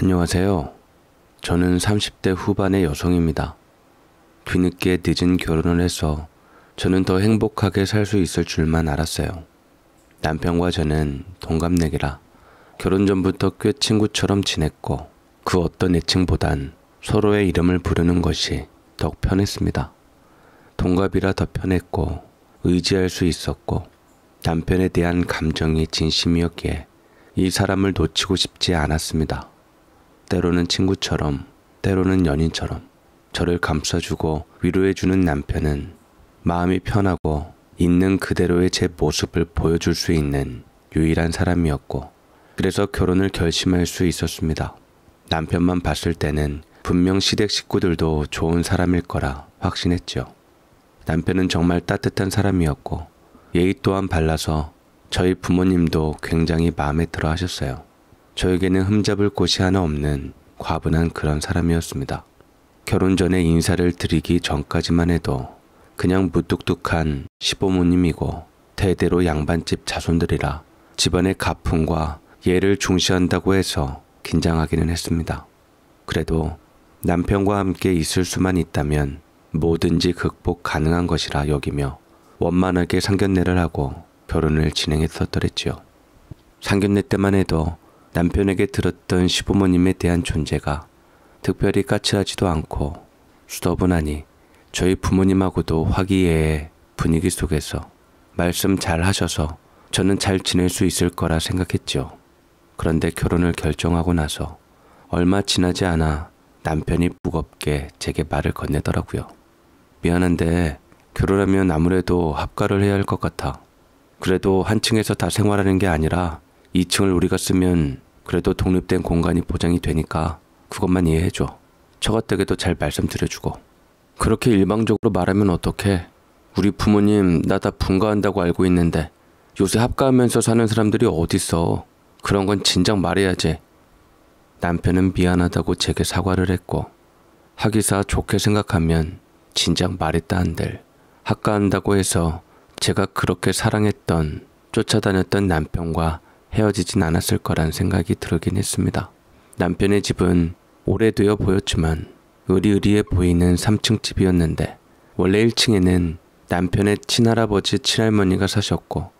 안녕하세요. 저는 30대 후반의 여성입니다. 뒤늦게 늦은 결혼을 해서 저는 더 행복하게 살 수 있을 줄만 알았어요. 남편과 저는 동갑내기라 결혼 전부터 꽤 친구처럼 지냈고 그 어떤 애칭보단 서로의 이름을 부르는 것이 더 편했습니다. 동갑이라 더 편했고 의지할 수 있었고 남편에 대한 감정이 진심이었기에 이 사람을 놓치고 싶지 않았습니다. 때로는 친구처럼, 때로는 연인처럼 저를 감싸주고 위로해주는 남편은 마음이 편하고 있는 그대로의 제 모습을 보여줄 수 있는 유일한 사람이었고, 그래서 결혼을 결심할 수 있었습니다. 남편만 봤을 때는 분명 시댁 식구들도 좋은 사람일 거라 확신했죠. 남편은 정말 따뜻한 사람이었고, 예의 또한 발라서 저희 부모님도 굉장히 마음에 들어 하셨어요. 저에게는 흠잡을 곳이 하나 없는 과분한 그런 사람이었습니다. 결혼 전에 인사를 드리기 전까지만 해도 그냥 무뚝뚝한 시부모님이고 대대로 양반집 자손들이라 집안의 가풍과 예를 중시한다고 해서 긴장하기는 했습니다. 그래도 남편과 함께 있을 수만 있다면 뭐든지 극복 가능한 것이라 여기며 원만하게 상견례를 하고 결혼을 진행했었더랬지요. 상견례 때만 해도 남편에게 들었던 시부모님에 대한 존재가 특별히 까칠하지도 않고 수더분하니 저희 부모님하고도 화기애애 분위기 속에서 말씀 잘 하셔서 저는 잘 지낼 수 있을 거라 생각했죠. 그런데 결혼을 결정하고 나서 얼마 지나지 않아 남편이 무겁게 제게 말을 건네더라고요. 미안한데 결혼하면 아무래도 합가를 해야 할 것 같아. 그래도 한 층에서 다 생활하는 게 아니라 2층을 우리가 쓰면 그래도 독립된 공간이 보장이 되니까 그것만 이해해줘. 처가댁에도 잘 말씀드려주고. 그렇게 일방적으로 말하면 어떡해. 우리 부모님 나 다 분가한다고 알고 있는데 요새 합가하면서 사는 사람들이 어딨어. 그런 건 진작 말해야지. 남편은 미안하다고 제게 사과를 했고 학의사 좋게 생각하면 진작 말했다 한들 합가한다고 해서 제가 그렇게 사랑했던 쫓아다녔던 남편과 헤어지진 않았을 거란 생각이 들긴 했습니다. 남편의 집은 오래되어 보였지만 의리의리해 보이는 3층 집이었는데 원래 1층에는 남편의 친할아버지 친할머니가 사셨고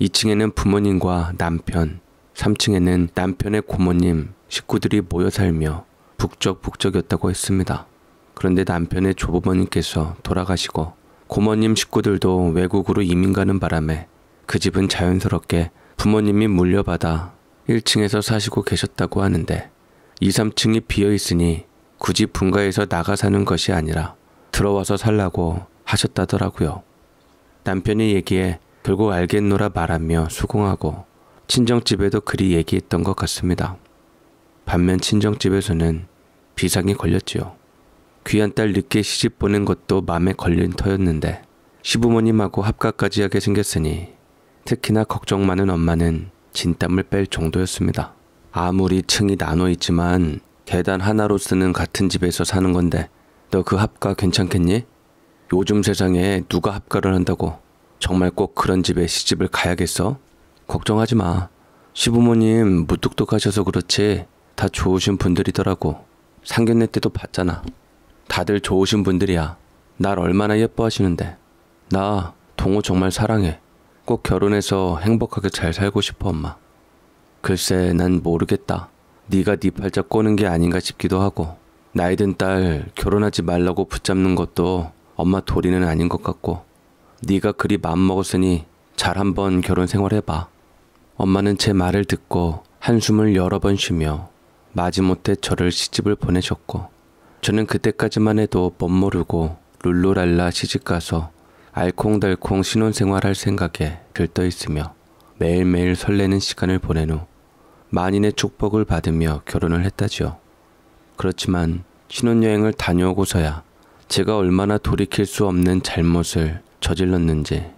2층에는 부모님과 남편, 3층에는 남편의 고모님, 식구들이 모여 살며 북적북적이었다고 했습니다. 그런데 남편의 조부모님께서 돌아가시고 고모님 식구들도 외국으로 이민 가는 바람에 그 집은 자연스럽게 부모님이 물려받아 1층에서 사시고 계셨다고 하는데 2, 3층이 비어 있으니 굳이 분가해서 나가 사는 것이 아니라 들어와서 살라고 하셨다더라고요. 남편이 얘기해 결국 알겠노라 말하며 수긍하고 친정집에도 그리 얘기했던 것 같습니다. 반면 친정집에서는 비상이 걸렸지요. 귀한 딸 늦게 시집 보낸 것도 맘에 걸린 터였는데 시부모님하고 합가까지 하게 생겼으니 특히나 걱정 많은 엄마는 진땀을 뺄 정도였습니다. 아무리 층이 나눠 있지만 계단 하나로 쓰는 같은 집에서 사는 건데 너 그 합가 괜찮겠니? 요즘 세상에 누가 합가를 한다고 정말 꼭 그런 집에 시집을 가야겠어? 걱정하지 마. 시부모님 무뚝뚝하셔서 그렇지 다 좋으신 분들이더라고. 상견례 때도 봤잖아. 다들 좋으신 분들이야. 날 얼마나 예뻐하시는데. 나 동호 정말 사랑해. 꼭 결혼해서 행복하게 잘 살고 싶어 엄마. 글쎄 난 모르겠다. 네가 네 팔자 꼬는 게 아닌가 싶기도 하고 나이 든딸 결혼하지 말라고 붙잡는 것도 엄마 도리는 아닌 것 같고 네가 그리 마음 먹었으니 잘 한번 결혼 생활 해봐. 엄마는 제 말을 듣고 한숨을 여러 번 쉬며 마지못해 저를 시집을 보내셨고 저는 그때까지만 해도 멋모르고 룰루랄라 시집가서 알콩달콩 신혼생활할 생각에 들떠 있으며 매일매일 설레는 시간을 보낸 후 만인의 축복을 받으며 결혼을 했다지요. 그렇지만 신혼여행을 다녀오고서야 제가 얼마나 돌이킬 수 없는 잘못을 저질렀는지,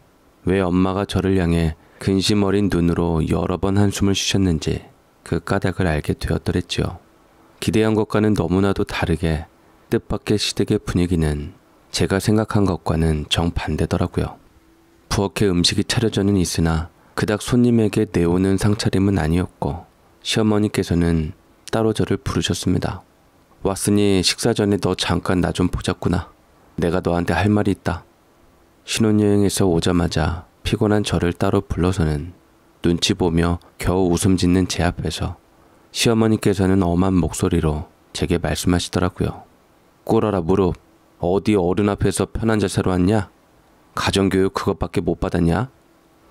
왜 엄마가 저를 향해 근심 어린 눈으로 여러 번 한숨을 쉬셨는지 그 까닭을 알게 되었더랬지요. 기대한 것과는 너무나도 다르게 뜻밖의 시댁의 분위기는 제가 생각한 것과는 정반대더라고요. 부엌에 음식이 차려져는 있으나 그닥 손님에게 내오는 상차림은 아니었고 시어머니께서는 따로 저를 부르셨습니다. 왔으니 식사 전에 너 잠깐 나 좀 보자꾸나. 내가 너한테 할 말이 있다. 신혼여행에서 오자마자 피곤한 저를 따로 불러서는 눈치 보며 겨우 웃음 짓는 제 앞에서 시어머니께서는 엄한 목소리로 제게 말씀하시더라고요. 꿇어라 무릎. 어디 어른 앞에서 편한 자세로 왔냐? 가정교육 그것밖에 못 받았냐?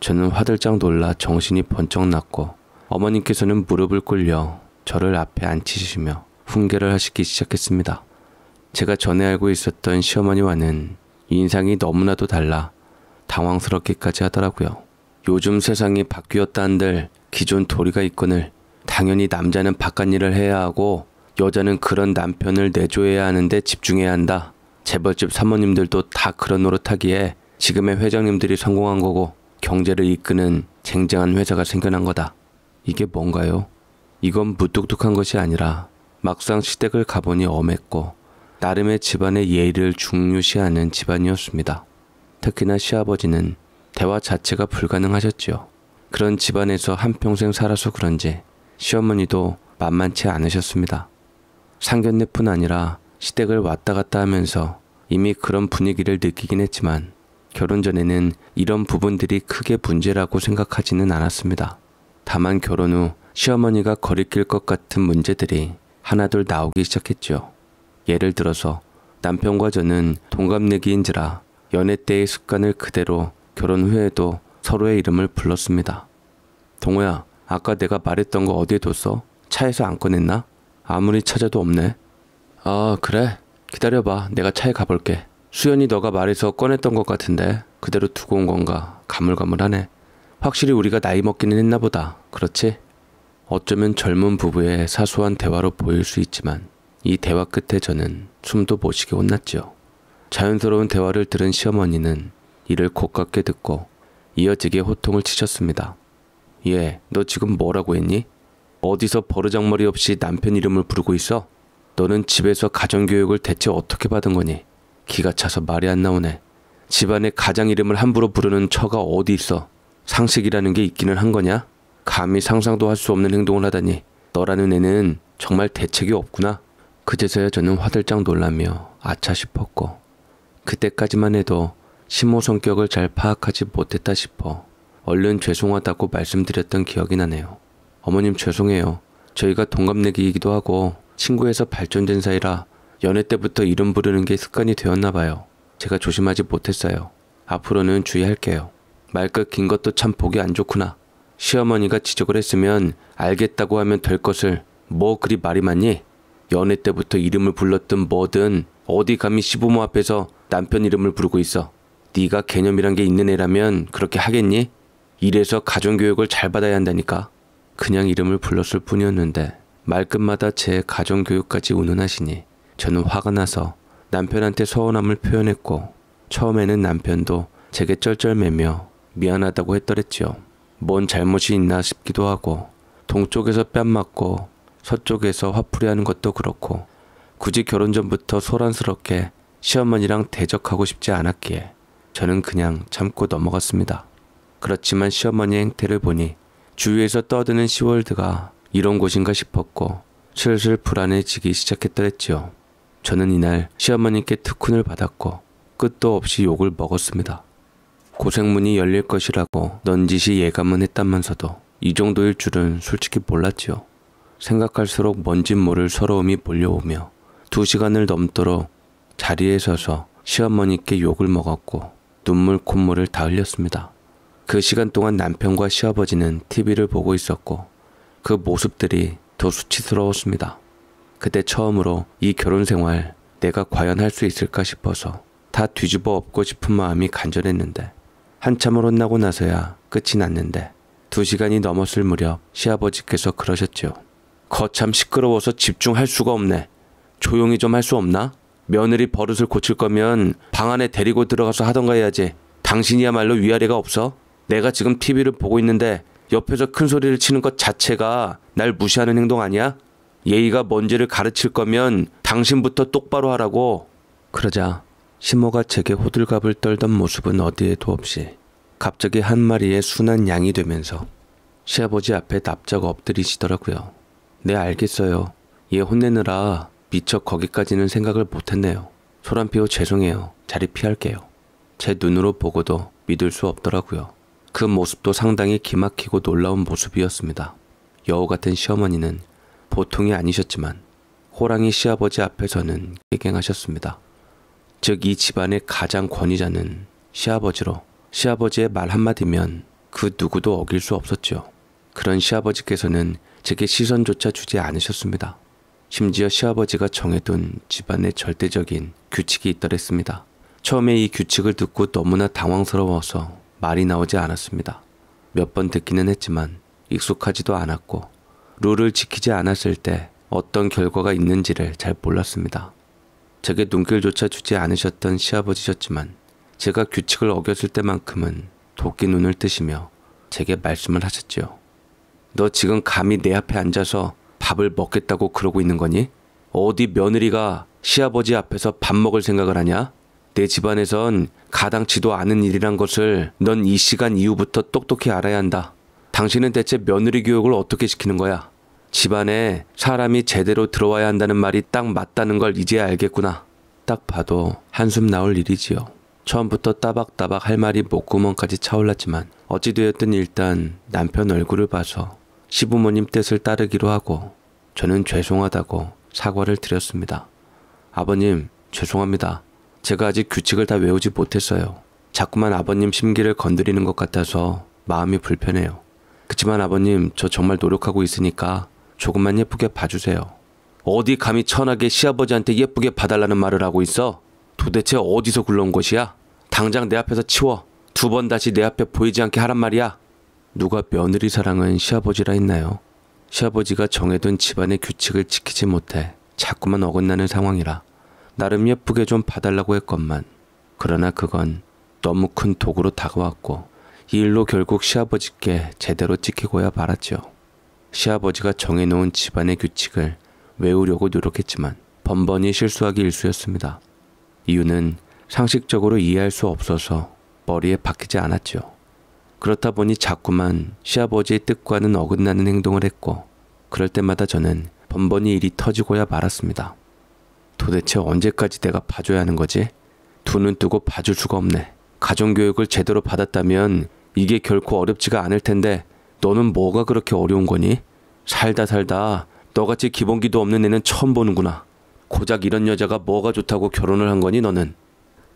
저는 화들짝 놀라 정신이 번쩍 났고 어머님께서는 무릎을 꿇려 저를 앞에 앉히시며 훈계를 하시기 시작했습니다. 제가 전에 알고 있었던 시어머니와는 인상이 너무나도 달라 당황스럽기까지 하더라고요. 요즘 세상이 바뀌었다 한들 기존 도리가 있거늘 당연히 남자는 바깥 일을 해야 하고 여자는 그런 남편을 내조해야 하는데 집중해야 한다. 재벌집 사모님들도 다 그런 노릇하기에 지금의 회장님들이 성공한 거고 경제를 이끄는 쟁쟁한 회사가 생겨난 거다. 이게 뭔가요? 이건 무뚝뚝한 것이 아니라 막상 시댁을 가보니 엄했고 나름의 집안의 예의를 중요시하는 집안이었습니다. 특히나 시아버지는 대화 자체가 불가능하셨지요. 그런 집안에서 한평생 살아서 그런지 시어머니도 만만치 않으셨습니다. 상견례뿐 아니라 시댁을 왔다 갔다 하면서 이미 그런 분위기를 느끼긴 했지만 결혼 전에는 이런 부분들이 크게 문제라고 생각하지는 않았습니다. 다만 결혼 후 시어머니가 거리낄 것 같은 문제들이 하나둘 나오기 시작했죠 예를 들어서 남편과 저는 동갑내기인지라 연애 때의 습관을 그대로 결혼 후에도 서로의 이름을 불렀습니다. 동호야, 아까 내가 말했던 거 어디에 뒀어? 차에서 안 꺼냈나? 아무리 찾아도 없네. 아, 그래. 기다려봐. 내가 차에 가볼게. 수연이 너가 말해서 꺼냈던 것 같은데 그대로 두고 온 건가 가물가물하네. 확실히 우리가 나이 먹기는 했나 보다. 그렇지? 어쩌면 젊은 부부의 사소한 대화로 보일 수 있지만 이 대화 끝에 저는 숨도 못 쉬게 혼났지요. 자연스러운 대화를 들은 시어머니는 이를 곧깝게 듣고 이어지게 호통을 치셨습니다. 예, 너 지금 뭐라고 했니? 어디서 버르장머리 없이 남편 이름을 부르고 있어? 너는 집에서 가정교육을 대체 어떻게 받은 거니? 기가 차서 말이 안 나오네. 집안의 가장 이름을 함부로 부르는 처가 어디 있어? 상식이라는 게 있기는 한 거냐? 감히 상상도 할 수 없는 행동을 하다니 너라는 애는 정말 대책이 없구나. 그제서야 저는 화들짝 놀라며 아차 싶었고 그때까지만 해도 심호 성격을 잘 파악하지 못했다 싶어 얼른 죄송하다고 말씀드렸던 기억이 나네요. 어머님 죄송해요. 저희가 동갑내기이기도 하고 친구에서 발전된 사이라 연애 때부터 이름 부르는 게 습관이 되었나 봐요. 제가 조심하지 못했어요. 앞으로는 주의할게요. 말끝 긴 것도 참 보기 안 좋구나. 시어머니가 지적을 했으면 알겠다고 하면 될 것을 뭐 그리 말이 많니? 연애 때부터 이름을 불렀든 뭐든 어디 감히 시부모 앞에서 남편 이름을 부르고 있어. 네가 개념이란 게 있는 애라면 그렇게 하겠니? 이래서 가정교육을 잘 받아야 한다니까. 그냥 이름을 불렀을 뿐이었는데. 말끝마다 제 가정교육까지 운운하시니 저는 화가 나서 남편한테 서운함을 표현했고 처음에는 남편도 제게 쩔쩔매며 미안하다고 했더랬지요. 뭔 잘못이 있나 싶기도 하고 동쪽에서 뺨 맞고 서쪽에서 화풀이하는 것도 그렇고 굳이 결혼 전부터 소란스럽게 시어머니랑 대적하고 싶지 않았기에 저는 그냥 참고 넘어갔습니다. 그렇지만 시어머니의 행태를 보니 주위에서 떠드는 시월드가 이런 곳인가 싶었고 슬슬 불안해지기 시작했더랬지요. 저는 이날 시어머니께 특훈을 받았고 끝도 없이 욕을 먹었습니다. 고생문이 열릴 것이라고 넌지시 예감은 했다면서도 이 정도일 줄은 솔직히 몰랐지요. 생각할수록 뭔진 모를 서러움이 몰려오며 두 시간을 넘도록 자리에 서서 시어머니께 욕을 먹었고 눈물 콧물을 다 흘렸습니다. 그 시간 동안 남편과 시아버지는 TV를 보고 있었고 그 모습들이 더 수치스러웠습니다. 그때 처음으로 이 결혼 생활 내가 과연 할 수 있을까 싶어서 다 뒤집어 엎고 싶은 마음이 간절했는데 한참을 혼나고 나서야 끝이 났는데 두 시간이 넘었을 무렵 시아버지께서 그러셨지요. 거참 시끄러워서 집중할 수가 없네. 조용히 좀 할 수 없나? 며느리 버릇을 고칠 거면 방 안에 데리고 들어가서 하던가 해야지. 당신이야말로 위아래가 없어? 내가 지금 TV를 보고 있는데 옆에서 큰 소리를 치는 것 자체가 날 무시하는 행동 아니야? 예의가 뭔지를 가르칠 거면 당신부터 똑바로 하라고. 그러자 시모가 제게 호들갑을 떨던 모습은 어디에도 없이 갑자기 한 마리의 순한 양이 되면서 시아버지 앞에 납작 엎드리시더라고요. 네 알겠어요. 얘 혼내느라 미처 거기까지는 생각을 못했네요. 소란피오 죄송해요. 자리 피할게요. 제 눈으로 보고도 믿을 수 없더라고요. 그 모습도 상당히 기막히고 놀라운 모습이었습니다. 여우 같은 시어머니는 보통이 아니셨지만 호랑이 시아버지 앞에서는 깨갱하셨습니다. 즉 이 집안의 가장 권위자는 시아버지로 시아버지의 말 한마디면 그 누구도 어길 수없었죠 그런 시아버지께서는 제게 시선조차 주지 않으셨습니다. 심지어 시아버지가 정해둔 집안의 절대적인 규칙이 있더랬습니다. 처음에 이 규칙을 듣고 너무나 당황스러워서 말이 나오지 않았습니다. 몇 번 듣기는 했지만 익숙하지도 않았고 룰을 지키지 않았을 때 어떤 결과가 있는지를 잘 몰랐습니다. 제게 눈길조차 주지 않으셨던 시아버지셨지만 제가 규칙을 어겼을 때만큼은 도끼 눈을 뜨시며 제게 말씀을 하셨지요. 너 지금 감히 내 앞에 앉아서 밥을 먹겠다고 그러고 있는 거니? 어디 며느리가 시아버지 앞에서 밥 먹을 생각을 하냐? 내 집안에선 가당치도 않은 일이란 것을 넌 이 시간 이후부터 똑똑히 알아야 한다. 당신은 대체 며느리 교육을 어떻게 시키는 거야? 집안에 사람이 제대로 들어와야 한다는 말이 딱 맞다는 걸 이제야 알겠구나. 딱 봐도 한숨 나올 일이지요. 처음부터 따박따박 할 말이 목구멍까지 차올랐지만 어찌되었든 일단 남편 얼굴을 봐서 시부모님 뜻을 따르기로 하고 저는 죄송하다고 사과를 드렸습니다. 아버님, 죄송합니다. 제가 아직 규칙을 다 외우지 못했어요. 자꾸만 아버님 심기를 건드리는 것 같아서 마음이 불편해요. 그치만 아버님, 저 정말 노력하고 있으니까 조금만 예쁘게 봐주세요. 어디 감히 천하게 시아버지한테 예쁘게 봐달라는 말을 하고 있어? 도대체 어디서 굴러온 것이야? 당장 내 앞에서 치워. 두 번 다시 내 앞에 보이지 않게 하란 말이야. 누가 며느리 사랑은 시아버지라 했나요? 시아버지가 정해둔 집안의 규칙을 지키지 못해 자꾸만 어긋나는 상황이라 나름 예쁘게 좀 봐달라고 했건만 그러나 그건 너무 큰 도구로 다가왔고 이 일로 결국 시아버지께 제대로 찍히고야 말았지요. 시아버지가 정해놓은 집안의 규칙을 외우려고 노력했지만 번번이 실수하기 일쑤였습니다. 이유는 상식적으로 이해할 수 없어서 머리에 박히지 않았죠 그렇다 보니 자꾸만 시아버지의 뜻과는 어긋나는 행동을 했고 그럴 때마다 저는 번번이 일이 터지고야 말았습니다. 도대체 언제까지 내가 봐줘야 하는 거지? 두눈 뜨고 봐줄 수가 없네. 가정교육을 제대로 받았다면 이게 결코 어렵지가 않을 텐데 너는 뭐가 그렇게 어려운 거니? 살다 살다 너같이 기본기도 없는 애는 처음 보는구나. 고작 이런 여자가 뭐가 좋다고 결혼을 한 거니 너는?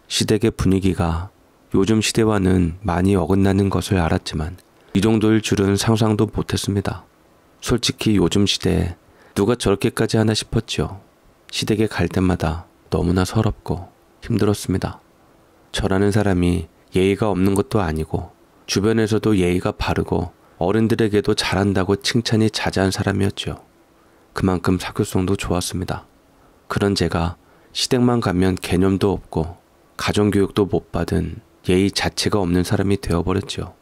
시댁의 분위기가 요즘 시대와는 많이 어긋나는 것을 알았지만 이 정도일 줄은 상상도 못했습니다. 솔직히 요즘 시대에 누가 저렇게까지 하나 싶었지요. 시댁에 갈 때마다 너무나 서럽고 힘들었습니다. 저라는 사람이 예의가 없는 것도 아니고 주변에서도 예의가 바르고 어른들에게도 잘한다고 칭찬이 자자한 사람이었죠 그만큼 사교성도 좋았습니다. 그런 제가 시댁만 가면 개념도 없고 가정교육도 못 받은 예의 자체가 없는 사람이 되어버렸지요.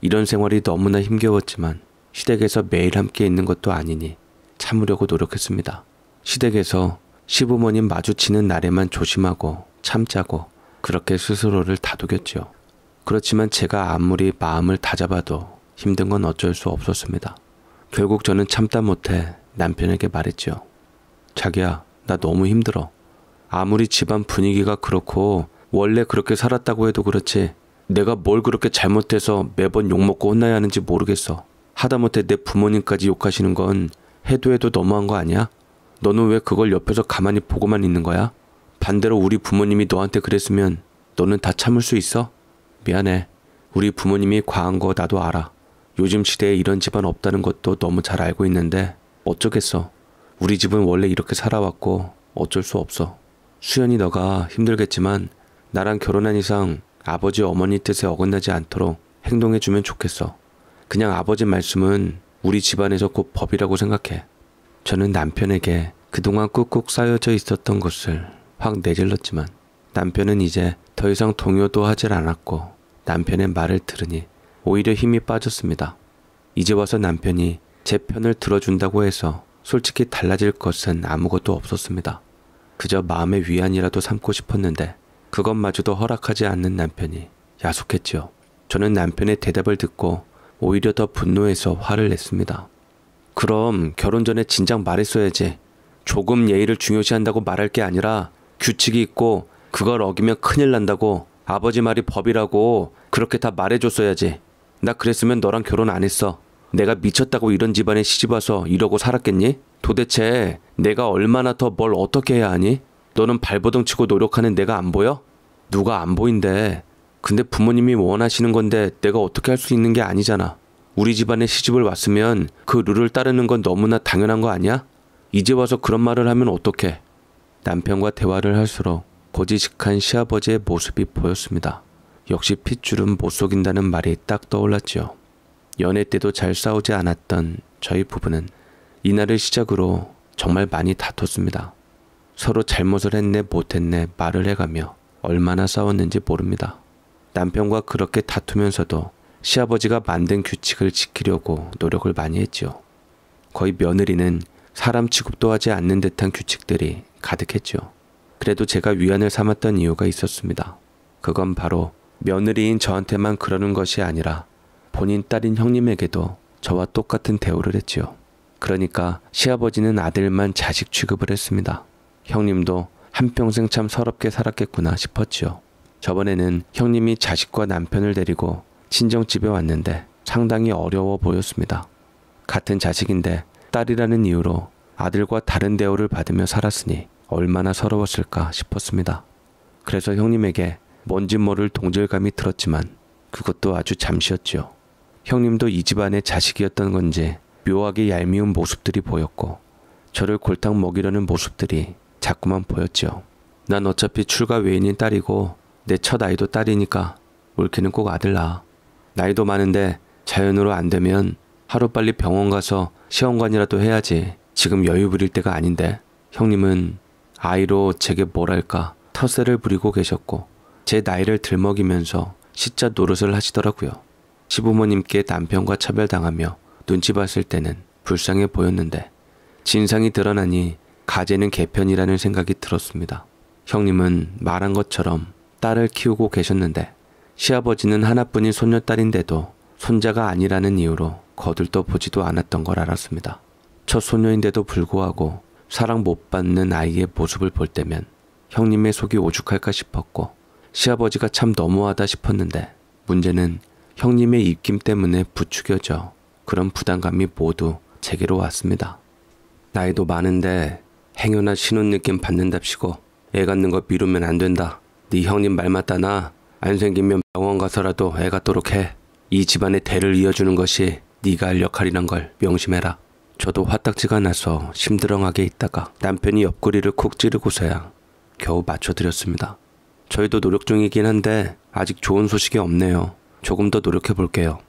이런 생활이 너무나 힘겨웠지만 시댁에서 매일 함께 있는 것도 아니니 참으려고 노력했습니다. 시댁에서 시부모님 마주치는 날에만 조심하고 참자고 그렇게 스스로를 다독였죠 그렇지만 제가 아무리 마음을 다잡아도 힘든 건 어쩔 수 없었습니다. 결국 저는 참다 못해 남편에게 말했죠 자기야, 나 너무 힘들어. 아무리 집안 분위기가 그렇고 원래 그렇게 살았다고 해도 그렇지 내가 뭘 그렇게 잘못해서 매번 욕먹고 혼나야 하는지 모르겠어. 하다못해 내 부모님까지 욕하시는 건 해도 해도 너무한 거 아니야? 너는 왜 그걸 옆에서 가만히 보고만 있는 거야? 반대로 우리 부모님이 너한테 그랬으면 너는 다 참을 수 있어? 미안해. 우리 부모님이 과한 거 나도 알아. 요즘 시대에 이런 집안 없다는 것도 너무 잘 알고 있는데 어쩌겠어. 우리 집은 원래 이렇게 살아왔고 어쩔 수 없어. 수연이 너가 힘들겠지만 나랑 결혼한 이상 아버지 어머니 뜻에 어긋나지 않도록 행동해주면 좋겠어. 그냥 아버지 말씀은 우리 집안에서 곧 법이라고 생각해. 저는 남편에게 그동안 꾹꾹 쌓여져 있었던 것을 확 내질렀지만 남편은 이제 더 이상 동요도 하질 않았고 남편의 말을 들으니 오히려 힘이 빠졌습니다. 이제 와서 남편이 제 편을 들어준다고 해서 솔직히 달라질 것은 아무것도 없었습니다. 그저 마음의 위안이라도 삼고 싶었는데 그것마저도 허락하지 않는 남편이 야속했지요. 저는 남편의 대답을 듣고 오히려 더 분노해서 화를 냈습니다. 그럼 결혼 전에 진작 말했어야지. 조금 예의를 중요시한다고 말할 게 아니라 규칙이 있고 그걸 어기면 큰일 난다고 아버지 말이 법이라고 그렇게 다 말해줬어야지. 나 그랬으면 너랑 결혼 안 했어. 내가 미쳤다고 이런 집안에 시집와서 이러고 살았겠니? 도대체 내가 얼마나 더 뭘 어떻게 해야 하니? 너는 발버둥 치고 노력하는 내가 안 보여? 누가 안 보인대. 근데 부모님이 원하시는 건데 내가 어떻게 할 수 있는 게 아니잖아. 우리 집안에 시집을 왔으면 그 룰을 따르는 건 너무나 당연한 거 아니야? 이제 와서 그런 말을 하면 어떡해? 남편과 대화를 할수록 고지식한 시아버지의 모습이 보였습니다. 역시 핏줄은 못 속인다는 말이 딱 떠올랐지요. 연애 때도 잘 싸우지 않았던 저희 부부는 이날을 시작으로 정말 많이 다퉜습니다. 서로 잘못을 했네 못했네 말을 해가며 얼마나 싸웠는지 모릅니다. 남편과 그렇게 다투면서도 시아버지가 만든 규칙을 지키려고 노력을 많이 했지요. 거의 며느리는 사람 취급도 하지 않는 듯한 규칙들이 가득했지요. 그래도 제가 위안을 삼았던 이유가 있었습니다. 그건 바로 며느리인 저한테만 그러는 것이 아니라 본인 딸인 형님에게도 저와 똑같은 대우를 했지요. 그러니까 시아버지는 아들만 자식 취급을 했습니다. 형님도 한평생 참 서럽게 살았겠구나 싶었지요. 저번에는 형님이 자식과 남편을 데리고 친정집에 왔는데 상당히 어려워 보였습니다. 같은 자식인데 딸이라는 이유로 아들과 다른 대우를 받으며 살았으니 얼마나 서러웠을까 싶었습니다. 그래서 형님에게 뭔지 모를 동질감이 들었지만 그것도 아주 잠시였지요. 형님도 이 집안의 자식이었던 건지 묘하게 얄미운 모습들이 보였고 저를 골탕 먹이려는 모습들이 자꾸만 보였지요. 난 어차피 출가 외인인 딸이고 내 첫 아이도 딸이니까 올케는 꼭 아들 낳아. 나이도 많은데 자연으로 안 되면 하루빨리 병원 가서 시험관이라도 해야지. 지금 여유 부릴 때가 아닌데. 형님은 아이로 제게 뭐랄까 터세를 부리고 계셨고 제 나이를 들먹이면서 시자 노릇을 하시더라고요. 시부모님께 남편과 차별당하며 눈치 봤을 때는 불쌍해 보였는데 진상이 드러나니 가재는 개편이라는 생각이 들었습니다. 형님은 말한 것처럼 딸을 키우고 계셨는데 시아버지는 하나뿐인 손녀딸인데도 손자가 아니라는 이유로 거들떠 보지도 않았던 걸 알았습니다. 첫 소녀인데도 불구하고 사랑 못 받는 아이의 모습을 볼 때면 형님의 속이 오죽할까 싶었고 시아버지가 참 너무하다 싶었는데 문제는 형님의 입김 때문에 부추겨져 그런 부담감이 모두 제게로 왔습니다. 나이도 많은데 행여나 신혼 느낌 받는답시고 애 갖는 거 미루면 안 된다. 네 형님 말 맞다나 안 생기면 병원 가서라도 애가 또록 해. 이 집안의 대를 이어주는 것이 네가 할 역할이란 걸 명심해라. 저도 화딱지가 나서 심드렁하게 있다가 남편이 옆구리를 콕 찌르고서야 겨우 맞춰드렸습니다. 저희도 노력 중이긴 한데 아직 좋은 소식이 없네요. 조금 더 노력해 볼게요.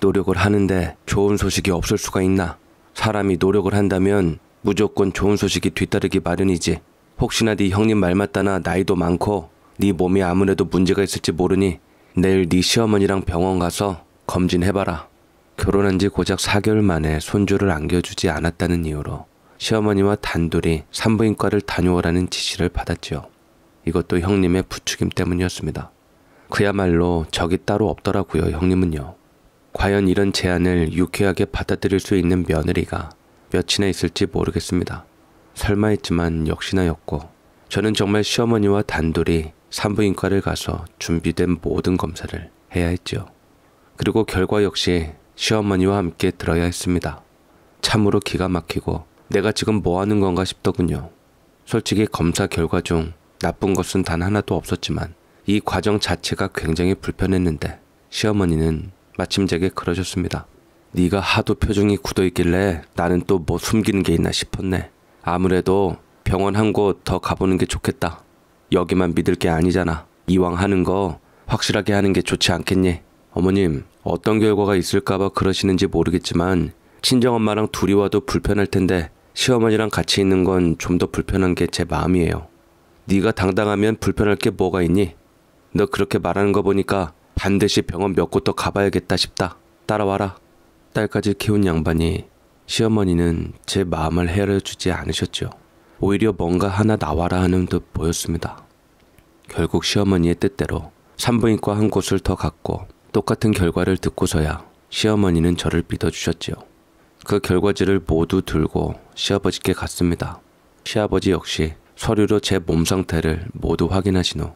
노력을 하는데 좋은 소식이 없을 수가 있나? 사람이 노력을 한다면 무조건 좋은 소식이 뒤따르기 마련이지. 혹시나 네 형님 말 맞다나 나이도 많고 네 몸이 아무래도 문제가 있을지 모르니 내일 네 시어머니랑 병원 가서 검진해봐라. 결혼한 지 고작 4개월 만에 손주를 안겨주지 않았다는 이유로 시어머니와 단둘이 산부인과를 다녀오라는 지시를 받았지요. 이것도 형님의 부추김 때문이었습니다. 그야말로 적이 따로 없더라고요, 형님은요. 과연 이런 제안을 유쾌하게 받아들일 수 있는 며느리가 몇이나 있을지 모르겠습니다. 설마 했지만 역시나였고, 저는 정말 시어머니와 단둘이 산부인과를 가서 준비된 모든 검사를 해야 했지요. 그리고 결과 역시 시어머니와 함께 들어야 했습니다. 참으로 기가 막히고 내가 지금 뭐 하는 건가 싶더군요. 솔직히 검사 결과 중 나쁜 것은 단 하나도 없었지만 이 과정 자체가 굉장히 불편했는데 시어머니는 마침 제게 그러셨습니다. 네가 하도 표정이 굳어 있길래 나는 또 뭐 숨기는 게 있나 싶었네. 아무래도 병원 한 곳 더 가보는 게 좋겠다. 여기만 믿을 게 아니잖아. 이왕 하는 거 확실하게 하는 게 좋지 않겠니? 어머님, 어떤 결과가 있을까봐 그러시는지 모르겠지만, 친정엄마랑 둘이 와도 불편할 텐데, 시어머니랑 같이 있는 건 좀 더 불편한 게 제 마음이에요. 네가 당당하면 불편할 게 뭐가 있니? 너 그렇게 말하는 거 보니까 반드시 병원 몇 곳 더 가봐야겠다 싶다. 따라와라. 딸까지 키운 양반이 시어머니는 제 마음을 헤아려 주지 않으셨죠. 오히려 뭔가 하나 나와라 하는 듯 보였습니다. 결국 시어머니의 뜻대로 산부인과 한 곳을 더 갔고 똑같은 결과를 듣고서야 시어머니는 저를 믿어주셨지요. 그 결과지를 모두 들고 시아버지께 갔습니다. 시아버지 역시 서류로 제 몸 상태를 모두 확인하신 후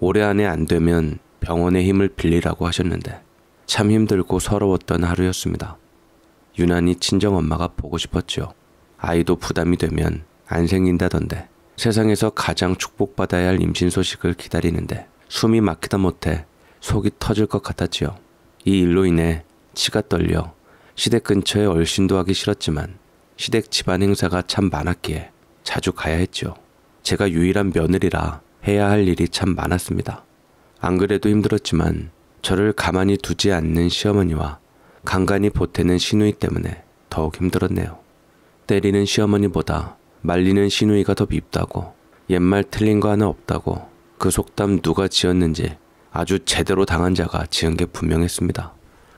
올해 안에 안 되면 병원의 힘을 빌리라고 하셨는데 참 힘들고 서러웠던 하루였습니다. 유난히 친정 엄마가 보고 싶었지요. 아이도 부담이 되면 안 생긴다던데 세상에서 가장 축복받아야 할 임신 소식을 기다리는데 숨이 막히다 못해 속이 터질 것 같았지요. 이 일로 인해 치가 떨려 시댁 근처에 얼씬도 하기 싫었지만 시댁 집안 행사가 참 많았기에 자주 가야 했지요. 제가 유일한 며느리라 해야 할 일이 참 많았습니다. 안 그래도 힘들었지만 저를 가만히 두지 않는 시어머니와 간간히 보태는 시누이 때문에 더욱 힘들었네요. 때리는 시어머니보다 말리는 시누이가더 밉다고 옛말 틀린 거 하나 없다고 그 속담 누가 지었는지 아주 제대로 당한 자가 지은 게 분명했습니다.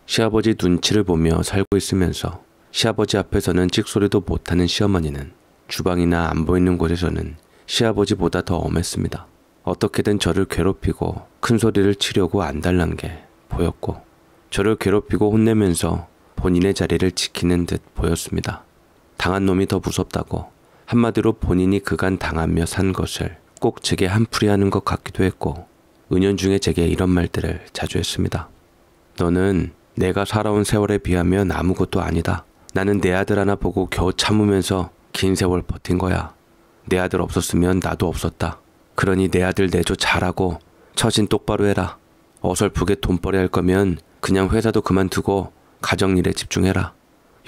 시아버지 눈치를 보며 살고 있으면서 시아버지 앞에서는 찍소리도 못하는 시어머니는 주방이나 안 보이는 곳에서는 시아버지보다 더 엄했습니다. 어떻게든 저를 괴롭히고 큰 소리를 치려고 안달난 게 보였고 저를 괴롭히고 혼내면서 본인의 자리를 지키는 듯 보였습니다. 당한 놈이 더 무섭다고 한마디로 본인이 그간 당하며 산 것을 꼭 제게 한풀이하는 것 같기도 했고 은연중에 제게 이런 말들을 자주 했습니다. 너는 내가 살아온 세월에 비하면 아무것도 아니다. 나는 내 아들 하나 보고 겨우 참으면서 긴 세월 버틴 거야. 내 아들 없었으면 나도 없었다. 그러니 내 아들 내조 잘하고 처신 똑바로 해라. 어설프게 돈벌이 할 거면 그냥 회사도 그만두고 가정일에 집중해라.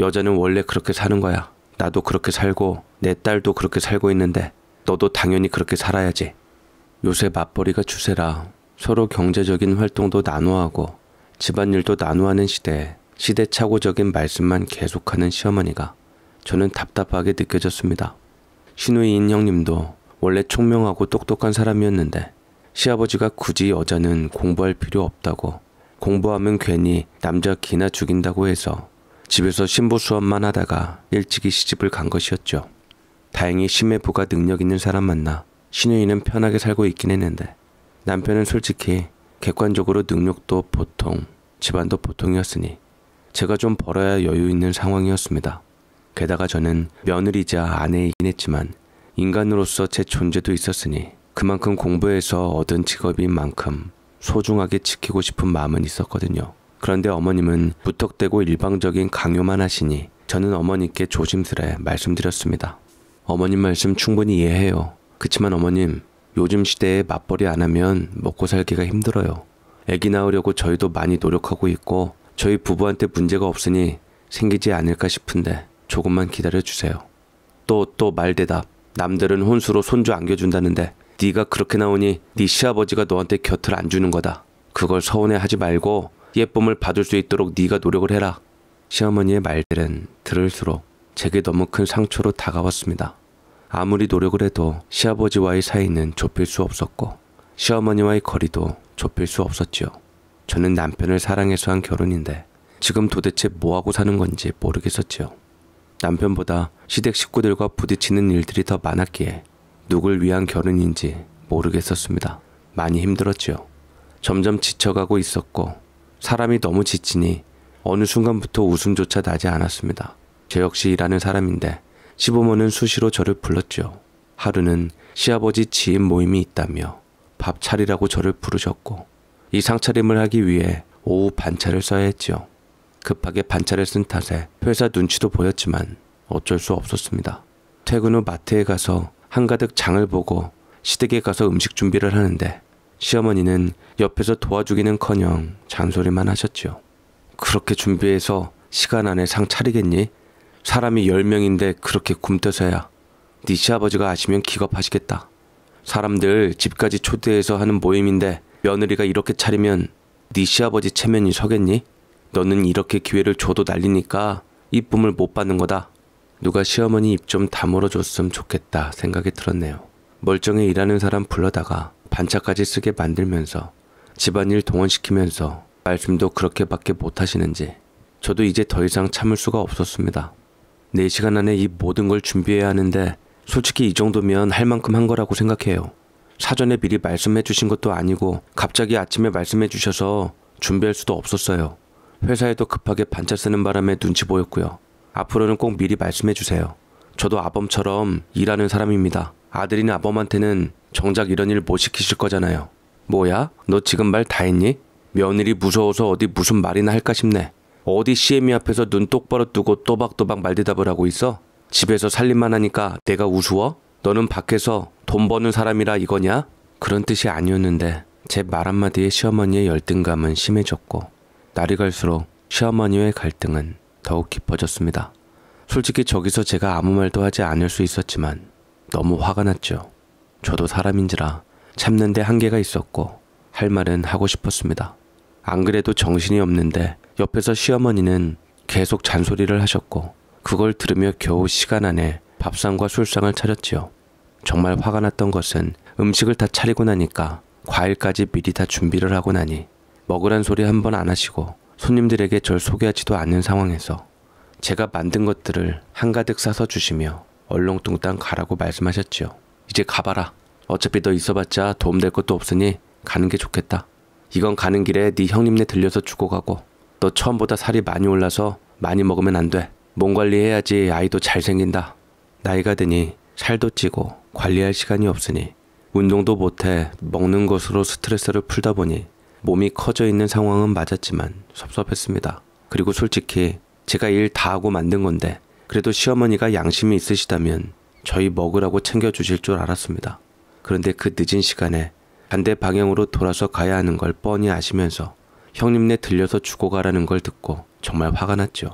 여자는 원래 그렇게 사는 거야. 나도 그렇게 살고 내 딸도 그렇게 살고 있는데 너도 당연히 그렇게 살아야지. 요새 맞벌이가 추세라 서로 경제적인 활동도 나누어하고 집안일도 나누어하는 시대에 시대착오적인 말씀만 계속하는 시어머니가 저는 답답하게 느껴졌습니다. 신우이인 형님도 원래 총명하고 똑똑한 사람이었는데 시아버지가 굳이 여자는 공부할 필요 없다고 공부하면 괜히 남자 기나 죽인다고 해서 집에서 신부 수업만 하다가 일찍이 시집을 간 것이었죠. 다행히 심해부가 능력 있는 사람 만나 신우이는 편하게 살고 있긴 했는데 남편은 솔직히 객관적으로 능력도 보통, 집안도 보통이었으니 제가 좀 벌어야 여유 있는 상황이었습니다. 게다가 저는 며느리자 아내이긴 했지만 인간으로서 제 존재도 있었으니 그만큼 공부해서 얻은 직업인 만큼 소중하게 지키고 싶은 마음은 있었거든요. 그런데 어머님은 무턱대고 일방적인 강요만 하시니 저는 어머님께 조심스레 말씀드렸습니다. 어머님 말씀 충분히 이해해요. 그치만 어머님, 요즘 시대에 맞벌이 안 하면 먹고 살기가 힘들어요. 애기 낳으려고 저희도 많이 노력하고 있고 저희 부부한테 문제가 없으니 생기지 않을까 싶은데 조금만 기다려 주세요. 또 또 말대답. 남들은 혼수로 손주 안겨준다는데 네가 그렇게 나오니 네 시아버지가 너한테 곁을 안 주는 거다. 그걸 서운해하지 말고 예쁨을 받을 수 있도록 네가 노력을 해라. 시어머니의 말들은 들을수록 제게 너무 큰 상처로 다가왔습니다. 아무리 노력을 해도 시아버지와의 사이는 좁힐 수 없었고 시어머니와의 거리도 좁힐 수 없었지요. 저는 남편을 사랑해서 한 결혼인데 지금 도대체 뭐하고 사는 건지 모르겠었지요. 남편보다 시댁 식구들과 부딪히는 일들이 더 많았기에 누굴 위한 결혼인지 모르겠었습니다. 많이 힘들었지요. 점점 지쳐가고 있었고 사람이 너무 지치니 어느 순간부터 웃음조차 나지 않았습니다. 저 역시 일하는 사람인데 시부모는 수시로 저를 불렀지요. 하루는 시아버지 지인 모임이 있다며 밥 차리라고 저를 부르셨고 이 상차림을 하기 위해 오후 반차를 써야 했지요. 급하게 반차를 쓴 탓에 회사 눈치도 보였지만 어쩔 수 없었습니다. 퇴근 후 마트에 가서 한가득 장을 보고 시댁에 가서 음식 준비를 하는데 시어머니는 옆에서 도와주기는커녕 잔소리만 하셨지요. 그렇게 준비해서 시간 안에 상 차리겠니? 사람이 열명인데 그렇게 굼떠서야네 시아버지가 아시면 기겁하시겠다. 사람들 집까지 초대해서 하는 모임인데 며느리가 이렇게 차리면 네 시아버지 체면이 서겠니? 너는 이렇게 기회를 줘도 날리니까 이쁨을 못 받는 거다. 누가 시어머니 입 좀다물어줬음 좋겠다 생각이 들었네요. 멀쩡히 일하는 사람 불러다가 반차까지 쓰게 만들면서 집안일 동원시키면서 말씀도 그렇게밖에 못하시는지 저도 이제 더 이상 참을 수가 없었습니다. 4시간 안에 이 모든 걸 준비해야 하는데 솔직히 이 정도면 할 만큼 한 거라고 생각해요. 사전에 미리 말씀해 주신 것도 아니고 갑자기 아침에 말씀해 주셔서 준비할 수도 없었어요. 회사에도 급하게 반차 쓰는 바람에 눈치 보였고요. 앞으로는 꼭 미리 말씀해 주세요. 저도 아범처럼 일하는 사람입니다. 아들인 아범한테는 정작 이런 일 못 시키실 거잖아요. 뭐야? 너 지금 말 다 했니? 며느리 무서워서 어디 무슨 말이나 할까 싶네. 어디 CM이 앞에서 눈 똑바로 뜨고 또박또박 말대답을 하고 있어? 집에서 살림만 하니까 내가 우스워? 너는 밖에서 돈 버는 사람이라 이거냐? 그런 뜻이 아니었는데 제 말 한마디에 시어머니의 열등감은 심해졌고 날이 갈수록 시어머니와의 갈등은 더욱 깊어졌습니다. 솔직히 저기서 제가 아무 말도 하지 않을 수 있었지만 너무 화가 났죠. 저도 사람인지라 참는데 한계가 있었고 할 말은 하고 싶었습니다. 안 그래도 정신이 없는데 옆에서 시어머니는 계속 잔소리를 하셨고 그걸 들으며 겨우 시간 안에 밥상과 술상을 차렸지요. 정말 화가 났던 것은 음식을 다 차리고 나니까 과일까지 미리 다 준비를 하고 나니 먹으란 소리 한 번 안 하시고 손님들에게 절 소개하지도 않는 상황에서 제가 만든 것들을 한가득 싸서 주시며 얼렁뚱땅 가라고 말씀하셨지요. 이제 가봐라. 어차피 너 있어봤자 도움될 것도 없으니 가는 게 좋겠다. 이건 가는 길에 네 형님네 들려서 죽어 가고 너 처음보다 살이 많이 올라서 많이 먹으면 안 돼. 몸 관리해야지 아이도 잘생긴다. 나이가 드니 살도 찌고 관리할 시간이 없으니 운동도 못해 먹는 것으로 스트레스를 풀다 보니 몸이 커져 있는 상황은 맞았지만 섭섭했습니다. 그리고 솔직히 제가 일 다 하고 만든 건데 그래도 시어머니가 양심이 있으시다면 저희 먹으라고 챙겨주실 줄 알았습니다. 그런데 그 늦은 시간에 반대 방향으로 돌아서 가야 하는 걸 뻔히 아시면서 형님네 들려서 주고 가라는 걸 듣고 정말 화가 났죠.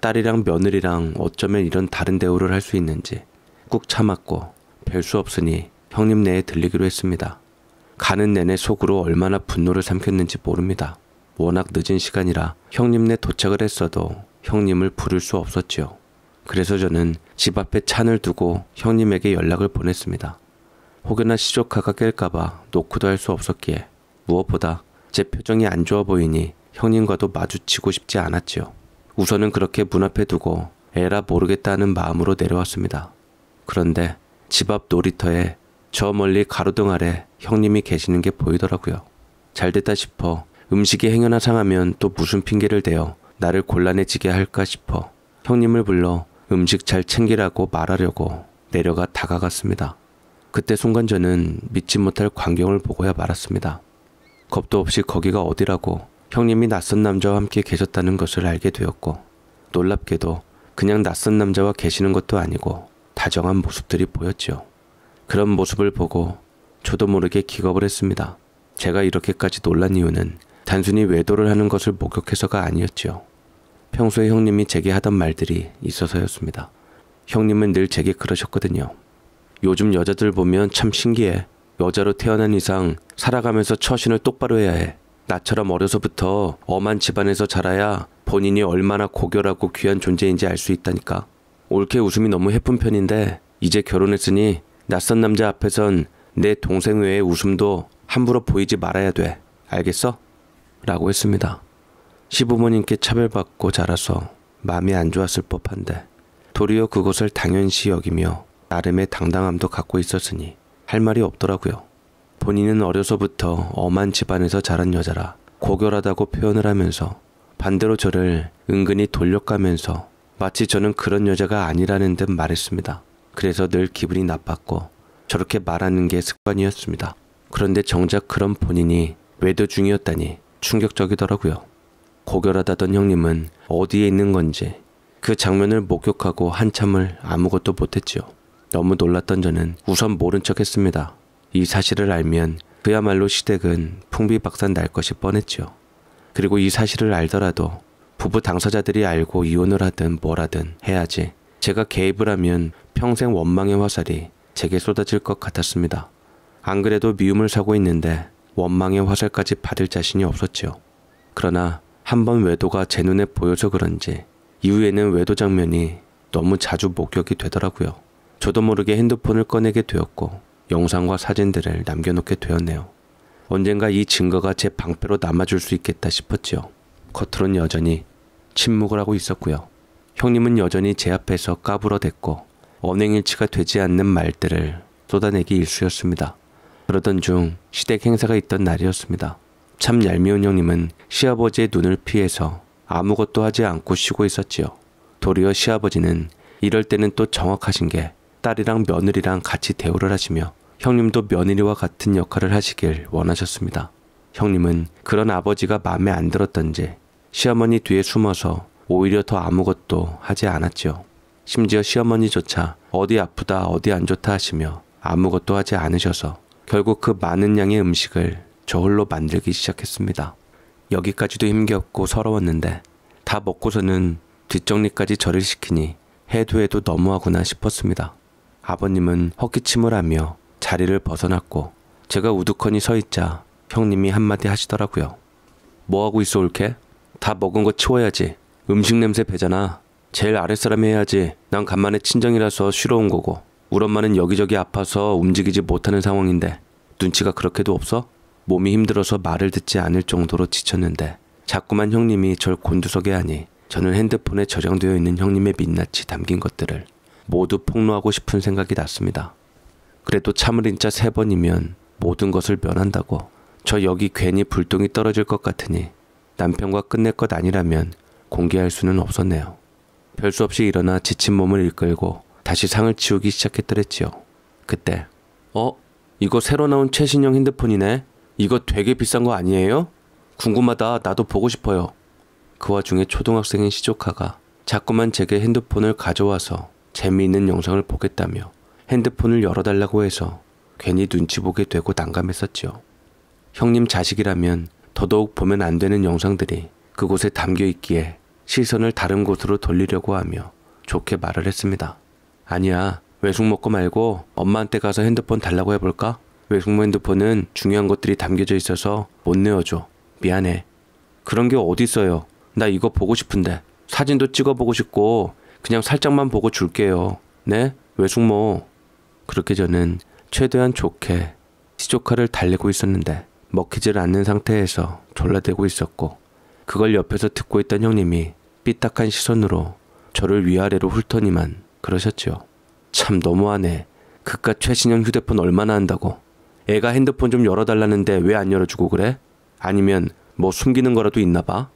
딸이랑 며느리랑 어쩌면 이런 다른 대우를 할 수 있는지 꾹 참았고 별 수 없으니 형님네에 들리기로 했습니다. 가는 내내 속으로 얼마나 분노를 삼켰는지 모릅니다. 워낙 늦은 시간이라 형님네 도착을 했어도 형님을 부를 수 없었지요. 그래서 저는 집 앞에 찬을 두고 형님에게 연락을 보냈습니다. 혹여나 시조카가 깰까봐 노크도 할 수 없었기에 무엇보다 제 표정이 안 좋아 보이니 형님과도 마주치고 싶지 않았지요. 우선은 그렇게 문 앞에 두고 에라 모르겠다는 마음으로 내려왔습니다. 그런데 집 앞 놀이터에 저 멀리 가로등 아래 형님이 계시는 게 보이더라고요. 잘 됐다 싶어 음식이 행여나 상하면 또 무슨 핑계를 대어 나를 곤란해지게 할까 싶어 형님을 불러 음식 잘 챙기라고 말하려고 내려가 다가갔습니다. 그때 순간 저는 믿지 못할 광경을 보고야 말았습니다. 겁도 없이 거기가 어디라고 형님이 낯선 남자와 함께 계셨다는 것을 알게 되었고 놀랍게도 그냥 낯선 남자와 계시는 것도 아니고 다정한 모습들이 보였지요. 그런 모습을 보고 저도 모르게 기겁을 했습니다. 제가 이렇게까지 놀란 이유는 단순히 외도를 하는 것을 목격해서가 아니었지요. 평소에 형님이 제게 하던 말들이 있어서였습니다. 형님은 늘 제게 그러셨거든요. 요즘 여자들 보면 참 신기해. 여자로 태어난 이상 살아가면서 처신을 똑바로 해야 해. 나처럼 어려서부터 엄한 집안에서 자라야 본인이 얼마나 고결하고 귀한 존재인지 알 수 있다니까. 옳게 웃음이 너무 예쁜 편인데 이제 결혼했으니 낯선 남자 앞에선 내 동생 외의 웃음도 함부로 보이지 말아야 돼. 알겠어? 라고 했습니다. 시부모님께 차별받고 자라서 마음이 안 좋았을 법한데 도리어 그것을 당연시 여기며 나름의 당당함도 갖고 있었으니 할 말이 없더라고요. 본인은 어려서부터 엄한 집안에서 자란 여자라 고결하다고 표현을 하면서 반대로 저를 은근히 돌려가면서 마치 저는 그런 여자가 아니라는 듯 말했습니다. 그래서 늘 기분이 나빴고 저렇게 말하는 게 습관이었습니다. 그런데 정작 그런 본인이 외도 중이었다니 충격적이더라고요. 고결하다던 형님은 어디에 있는 건지 그 장면을 목격하고 한참을 아무것도 못했지요. 너무 놀랐던 저는 우선 모른 척 했습니다. 이 사실을 알면 그야말로 시댁은 풍비박산 날 것이 뻔했지요. 그리고 이 사실을 알더라도 부부 당사자들이 알고 이혼을 하든 뭘 하든 해야지 제가 개입을 하면 평생 원망의 화살이 제게 쏟아질 것 같았습니다. 안 그래도 미움을 사고 있는데 원망의 화살까지 받을 자신이 없었지요. 그러나 한번 외도가 제 눈에 보여서 그런지 이후에는 외도 장면이 너무 자주 목격이 되더라고요. 저도 모르게 핸드폰을 꺼내게 되었고 영상과 사진들을 남겨놓게 되었네요. 언젠가 이 증거가 제 방패로 남아줄 수 있겠다 싶었지요. 겉으론 여전히 침묵을 하고 있었고요. 형님은 여전히 제 앞에서 까불어댔고 언행일치가 되지 않는 말들을 쏟아내기 일쑤였습니다. 그러던 중 시댁 행사가 있던 날이었습니다. 참 얄미운 형님은 시아버지의 눈을 피해서 아무것도 하지 않고 쉬고 있었지요. 도리어 시아버지는 이럴 때는 또 정확하신 게 딸이랑 며느리랑 같이 대우를 하시며 형님도 며느리와 같은 역할을 하시길 원하셨습니다. 형님은 그런 아버지가 마음에 안 들었던지 시어머니 뒤에 숨어서 오히려 더 아무것도 하지 않았지요. 심지어 시어머니조차 어디 아프다 어디 안 좋다 하시며 아무것도 하지 않으셔서 결국 그 많은 양의 음식을 저울로 만들기 시작했습니다. 여기까지도 힘겹고 서러웠는데 다 먹고서는 뒷정리까지 저를 시키니 해도 해도 너무하구나 싶었습니다. 아버님은 헛기침을 하며 자리를 벗어났고 제가 우두커니 서 있자 형님이 한마디 하시더라고요. 뭐하고 있어 올케? 다 먹은 거 치워야지. 음식 냄새 배잖아. 제일 아랫사람이 해야지. 난 간만에 친정이라서 쉬러 온 거고. 우리 엄마는 여기저기 아파서 움직이지 못하는 상황인데 눈치가 그렇게도 없어? 몸이 힘들어서 말을 듣지 않을 정도로 지쳤는데 자꾸만 형님이 절 곤두서게 하니 저는 핸드폰에 저장되어 있는 형님의 민낯이 담긴 것들을 모두 폭로하고 싶은 생각이 났습니다. 그래도 참을 인자 세 번이면 모든 것을 면한다고 저 여기 괜히 불똥이 떨어질 것 같으니 남편과 끝낼 것 아니라면 공개할 수는 없었네요. 별수 없이 일어나 지친 몸을 일끌고 다시 상을 치우기 시작했더랬지요. 그때 어? 이거 새로 나온 최신형 핸드폰이네? 이거 되게 비싼 거 아니에요? 궁금하다. 나도 보고 싶어요. 그 와중에 초등학생인 시조카가 자꾸만 제게 핸드폰을 가져와서 재미있는 영상을 보겠다며 핸드폰을 열어달라고 해서 괜히 눈치 보게 되고 난감했었지요. 형님 자식이라면 더더욱 보면 안 되는 영상들이 그곳에 담겨 있기에 시선을 다른 곳으로 돌리려고 하며 좋게 말을 했습니다. 아니야, 외숙 먹고 말고 엄마한테 가서 핸드폰 달라고 해볼까? 외숙모 핸드폰은 중요한 것들이 담겨져 있어서 못 내어줘. 미안해. 그런 게 어딨어요. 나 이거 보고 싶은데. 사진도 찍어보고 싶고 그냥 살짝만 보고 줄게요. 네? 외숙모. 그렇게 저는 최대한 좋게 시조카를 달래고 있었는데 먹히질 않는 상태에서 졸라대고 있었고 그걸 옆에서 듣고 있던 형님이 삐딱한 시선으로 저를 위아래로 훑더니만 그러셨지요. 참 너무하네. 그깟 최신형 휴대폰 얼마나 한다고. 애가 핸드폰 좀 열어달라는데 왜 안 열어주고 그래? 아니면 뭐 숨기는 거라도 있나 봐?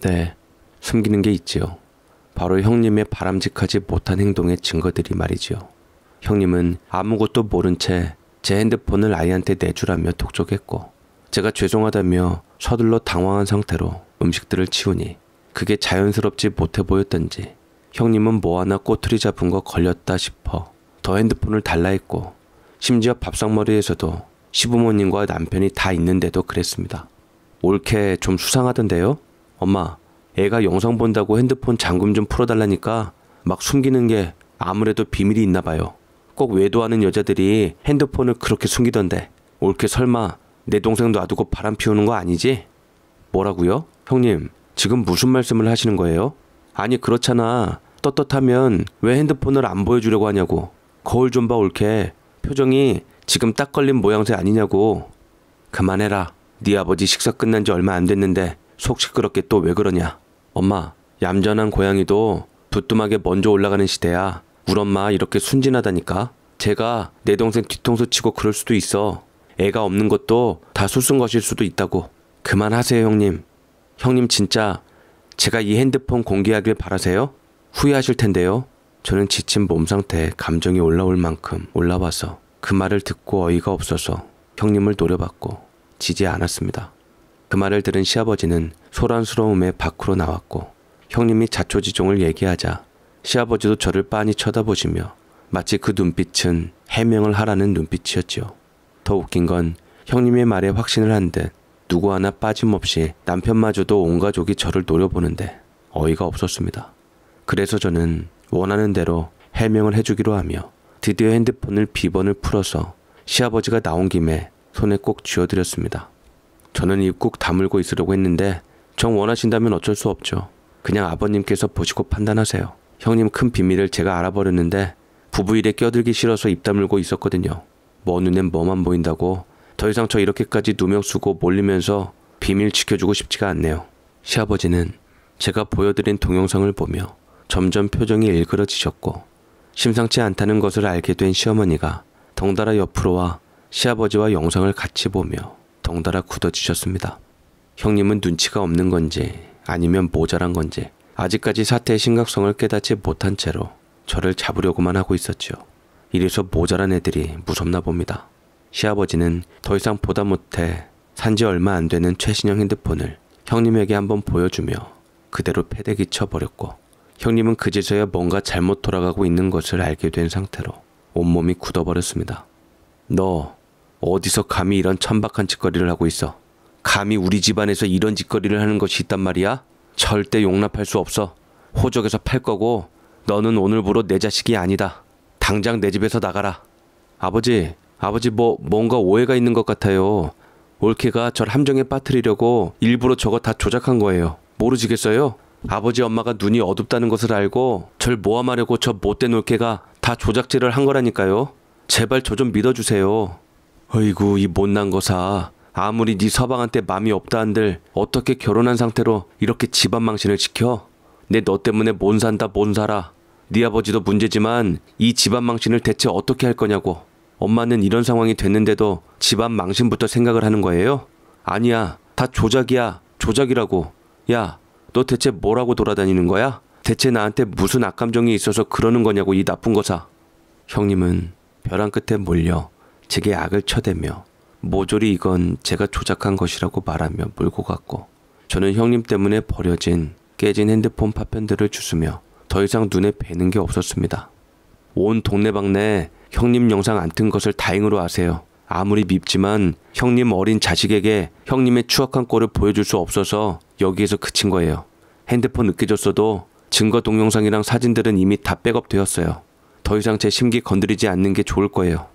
네, 숨기는 게 있지요. 바로 형님의 바람직하지 못한 행동의 증거들이 말이지요. 형님은 아무것도 모른 채 제 핸드폰을 아이한테 내주라며 독촉했고 제가 죄송하다며 서둘러 당황한 상태로 음식들을 치우니 그게 자연스럽지 못해 보였던지 형님은 뭐 하나 꼬투리 잡은 거 걸렸다 싶어 더 핸드폰을 달라 했고 심지어 밥상머리에서도 시부모님과 남편이 다 있는데도 그랬습니다. 옳게 좀 수상하던데요? 엄마, 애가 영상 본다고 핸드폰 잠금 좀 풀어달라니까 막 숨기는 게 아무래도 비밀이 있나 봐요. 꼭 외도하는 여자들이 핸드폰을 그렇게 숨기던데 옳게 설마 내 동생 놔두고 바람 피우는 거 아니지? 뭐라고요? 형님, 지금 무슨 말씀을 하시는 거예요? 아니 그렇잖아. 떳떳하면 왜 핸드폰을 안 보여주려고 하냐고. 거울 좀봐 옳게. 표정이 지금 딱 걸린 모양새 아니냐고. 그만해라. 네 아버지 식사 끝난 지 얼마 안 됐는데 속 시끄럽게 또 왜 그러냐. 엄마, 얌전한 고양이도 두툼하게 먼저 올라가는 시대야. 우리 엄마 이렇게 순진하다니까. 제가 내 동생 뒤통수 치고 그럴 수도 있어. 애가 없는 것도 다 수순 것일 수도 있다고. 그만하세요, 형님. 형님 진짜 제가 이 핸드폰 공개하길 바라세요? 후회하실 텐데요. 저는 지친 몸 상태에 감정이 올라올 만큼 올라와서 그 말을 듣고 어이가 없어서 형님을 노려봤고 지지 않았습니다. 그 말을 들은 시아버지는 소란스러움에 밖으로 나왔고 형님이 자초지종을 얘기하자 시아버지도 저를 빤히 쳐다보시며 마치 그 눈빛은 해명을 하라는 눈빛이었지요. 더 웃긴 건 형님의 말에 확신을 한 듯 누구 하나 빠짐없이 남편마저도 온 가족이 저를 노려보는데 어이가 없었습니다. 그래서 저는 원하는 대로 해명을 해주기로 하며 드디어 핸드폰을 비번을 풀어서 시아버지가 나온 김에 손에 꼭 쥐어드렸습니다. 저는 입국 다물고 있으려고 했는데 정 원하신다면 어쩔 수 없죠. 그냥 아버님께서 보시고 판단하세요. 형님 큰 비밀을 제가 알아버렸는데 부부 일에 껴들기 싫어서 입 다물고 있었거든요. 뭐 눈엔 뭐만 보인다고 더 이상 저 이렇게까지 누명 쓰고 몰리면서 비밀 지켜주고 싶지가 않네요. 시아버지는 제가 보여드린 동영상을 보며 점점 표정이 일그러지셨고 심상치 않다는 것을 알게 된 시어머니가 덩달아 옆으로 와 시아버지와 영상을 같이 보며 덩달아 굳어지셨습니다. 형님은 눈치가 없는 건지 아니면 모자란 건지 아직까지 사태의 심각성을 깨닫지 못한 채로 저를 잡으려고만 하고 있었지요. 이래서 모자란 애들이 무섭나 봅니다. 시아버지는 더 이상 보다 못해 산 지 얼마 안 되는 최신형 핸드폰을 형님에게 한번 보여주며 그대로 패대기 쳐버렸고 형님은 그제서야 뭔가 잘못 돌아가고 있는 것을 알게 된 상태로 온몸이 굳어버렸습니다. 너 어디서 감히 이런 천박한 짓거리를 하고 있어? 감히 우리 집안에서 이런 짓거리를 하는 것이 있단 말이야? 절대 용납할 수 없어. 호적에서 팔 거고 너는 오늘부로 내 자식이 아니다. 당장 내 집에서 나가라. 아버지, 아버지 뭐 뭔가 오해가 있는 것 같아요. 올케가 절 함정에 빠뜨리려고 일부러 저거 다 조작한 거예요. 모르시겠어요? 아버지 엄마가 눈이 어둡다는 것을 알고 절 모함하려고 저 못된 올케가 다 조작질을 한 거라니까요. 제발 저 좀 믿어주세요. 어이구 이 못난 거사. 아무리 네 서방한테 맘이 없다 한들 어떻게 결혼한 상태로 이렇게 집안 망신을 지켜? 내 너 때문에 못 산다 못 살아. 네 아버지도 문제지만 이 집안 망신을 대체 어떻게 할 거냐고. 엄마는 이런 상황이 됐는데도 집안 망신부터 생각을 하는 거예요? 아니야. 다 조작이야. 조작이라고. 야, 너 대체 뭐라고 돌아다니는 거야? 대체 나한테 무슨 악감정이 있어서 그러는 거냐고 이 나쁜 거사. 형님은 벼랑 끝에 몰려 제게 악을 쳐대며 모조리 이건 제가 조작한 것이라고 말하며 물고 갔고 저는 형님 때문에 버려진 깨진 핸드폰 파편들을 주스며 더 이상 눈에 뵈는 게 없었습니다. 온 동네방네 형님 영상 안 튼 것을 다행으로 아세요. 아무리 밉지만 형님 어린 자식에게 형님의 추악한 꼴을 보여줄 수 없어서 여기에서 그친 거예요. 핸드폰 늦게 줬어도 증거 동영상이랑 사진들은 이미 다 백업되었어요. 더 이상 제 심기 건드리지 않는 게 좋을 거예요.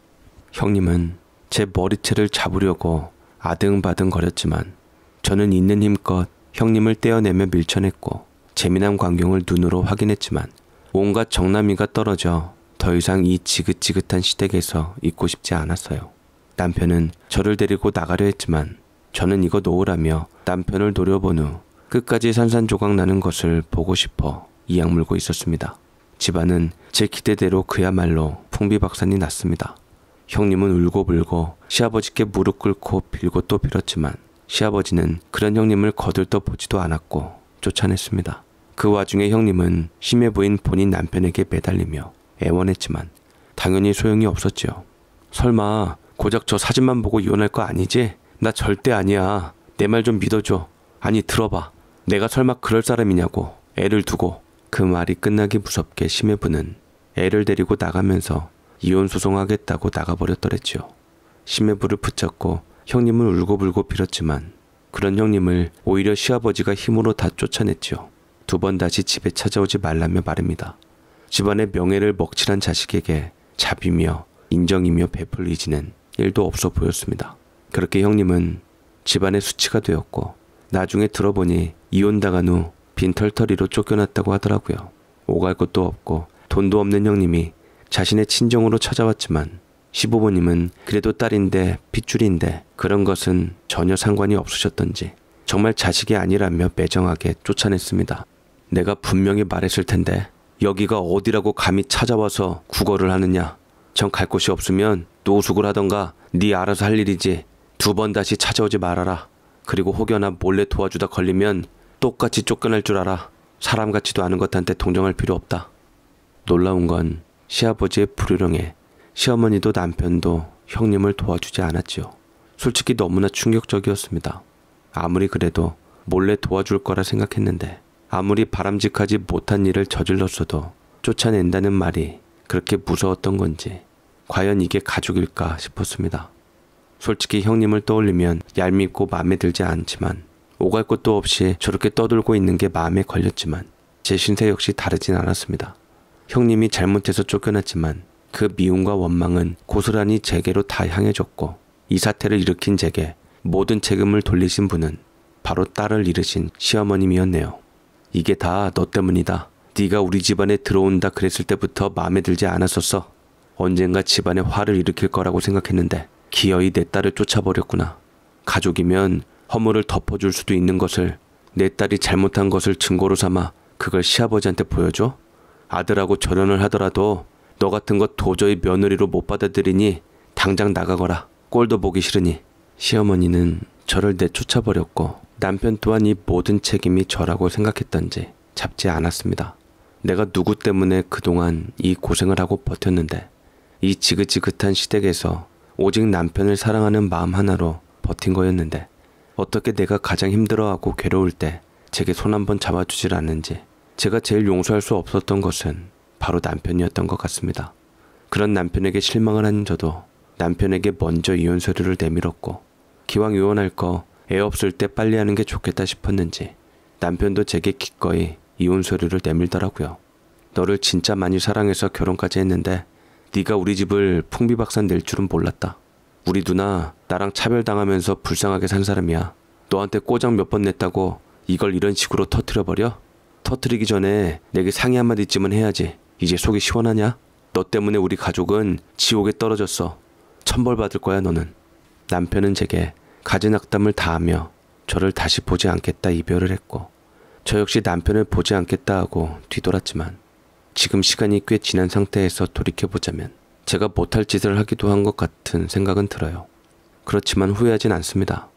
형님은 제 머리채를 잡으려고 아등바등 거렸지만 저는 있는 힘껏 형님을 떼어내며 밀쳐냈고 재미난 광경을 눈으로 확인했지만 온갖 정남이가 떨어져 더 이상 이 지긋지긋한 시댁에서 있고 싶지 않았어요. 남편은 저를 데리고 나가려 했지만 저는 이거 놓으라며 남편을 노려본 후 끝까지 산산조각 나는 것을 보고 싶어 이악물고 있었습니다. 집안은 제 기대대로 그야말로 풍비박산이 났습니다. 형님은 울고불고 시아버지께 무릎 꿇고 빌고 또 빌었지만 시아버지는 그런 형님을 거들떠 보지도 않았고 쫓아냈습니다. 그 와중에 형님은 심해 보인 본인 남편에게 매달리며 애원했지만 당연히 소용이 없었지요. 설마 고작 저 사진만 보고 이혼할 거 아니지? 나 절대 아니야. 내 말 좀 믿어줘. 아니, 들어봐. 내가 설마 그럴 사람이냐고. 애를 두고. 그 말이 끝나기 무섭게 심해부는 애를 데리고 나가면서 이혼 소송하겠다고 나가버렸더랬지요. 심해부를 붙잡고 형님을 울고불고 빌었지만 그런 형님을 오히려 시아버지가 힘으로 다 쫓아냈지요. 두 번 다시 집에 찾아오지 말라며 말입니다. 집안의 명예를 먹칠한 자식에게 자비며 인정이며 베풀리지는 일도 없어 보였습니다. 그렇게 형님은 집안의 수치가 되었고 나중에 들어보니 이혼당한 후 빈털터리로 쫓겨났다고 하더라고요. 오갈 곳도 없고 돈도 없는 형님이 자신의 친정으로 찾아왔지만 시부모님은 그래도 딸인데 핏줄인데 그런 것은 전혀 상관이 없으셨던지 정말 자식이 아니라며 매정하게 쫓아냈습니다. 내가 분명히 말했을 텐데 여기가 어디라고 감히 찾아와서 구걸을 하느냐. 전갈 곳이 없으면 또 죽으라던가 네 알아서 할 일이지 두 번 다시 찾아오지 말아라. 그리고 혹여나 몰래 도와주다 걸리면 똑같이 쫓겨날 줄 알아. 사람 같지도 않은 것한테 동정할 필요 없다. 놀라운 건 시아버지의 불효령에 시어머니도 남편도 형님을 도와주지 않았지요. 솔직히 너무나 충격적이었습니다. 아무리 그래도 몰래 도와줄 거라 생각했는데 아무리 바람직하지 못한 일을 저질렀어도 쫓아낸다는 말이 그렇게 무서웠던 건지 과연 이게 가족일까 싶었습니다. 솔직히 형님을 떠올리면 얄밉고 마음에 들지 않지만 오갈 곳도 없이 저렇게 떠돌고 있는 게 마음에 걸렸지만 제 신세 역시 다르진 않았습니다. 형님이 잘못해서 쫓겨났지만 그 미움과 원망은 고스란히 제게로 다 향해졌고 이 사태를 일으킨 제게 모든 책임을 돌리신 분은 바로 딸을 잃으신 시어머님이었네요. 이게 다 너 때문이다. 네가 우리 집안에 들어온다 그랬을 때부터 마음에 들지 않았었어. 언젠가 집안에 화를 일으킬 거라고 생각했는데 기어이 내 딸을 쫓아버렸구나. 가족이면 허물을 덮어줄 수도 있는 것을 내 딸이 잘못한 것을 증거로 삼아 그걸 시아버지한테 보여줘? 아들하고 절연을 하더라도 너 같은 것 도저히 며느리로 못 받아들이니 당장 나가거라. 꼴도 보기 싫으니. 시어머니는 저를 내쫓아버렸고 남편 또한 이 모든 책임이 저라고 생각했던지 잡지 않았습니다. 내가 누구 때문에 그동안 이 고생을 하고 버텼는데 이 지긋지긋한 시댁에서 오직 남편을 사랑하는 마음 하나로 버틴 거였는데 어떻게 내가 가장 힘들어하고 괴로울 때 제게 손 한번 잡아주질 않는지 제가 제일 용서할 수 없었던 것은 바로 남편이었던 것 같습니다. 그런 남편에게 실망을 한 저도 남편에게 먼저 이혼 서류를 내밀었고 기왕 이혼할 거 애 없을 때 빨리 하는 게 좋겠다 싶었는지 남편도 제게 기꺼이 이혼 서류를 내밀더라고요. 너를 진짜 많이 사랑해서 결혼까지 했는데 네가 우리 집을 풍비박산 낼 줄은 몰랐다. 우리 누나 나랑 차별당하면서 불쌍하게 산 사람이야. 너한테 꼬장 몇 번 냈다고 이걸 이런 식으로 터트려버려? 터트리기 전에 내게 상의 한마디쯤은 해야지. 이제 속이 시원하냐? 너 때문에 우리 가족은 지옥에 떨어졌어. 천벌받을 거야 너는. 남편은 제게 가진 악담을 다하며 저를 다시 보지 않겠다 이별을 했고 저 역시 남편을 보지 않겠다 하고 뒤돌았지만 지금 시간이 꽤 지난 상태에서 돌이켜보자면 제가 못할 짓을 하기도 한 것 같은 생각은 들어요. 그렇지만 후회하진 않습니다.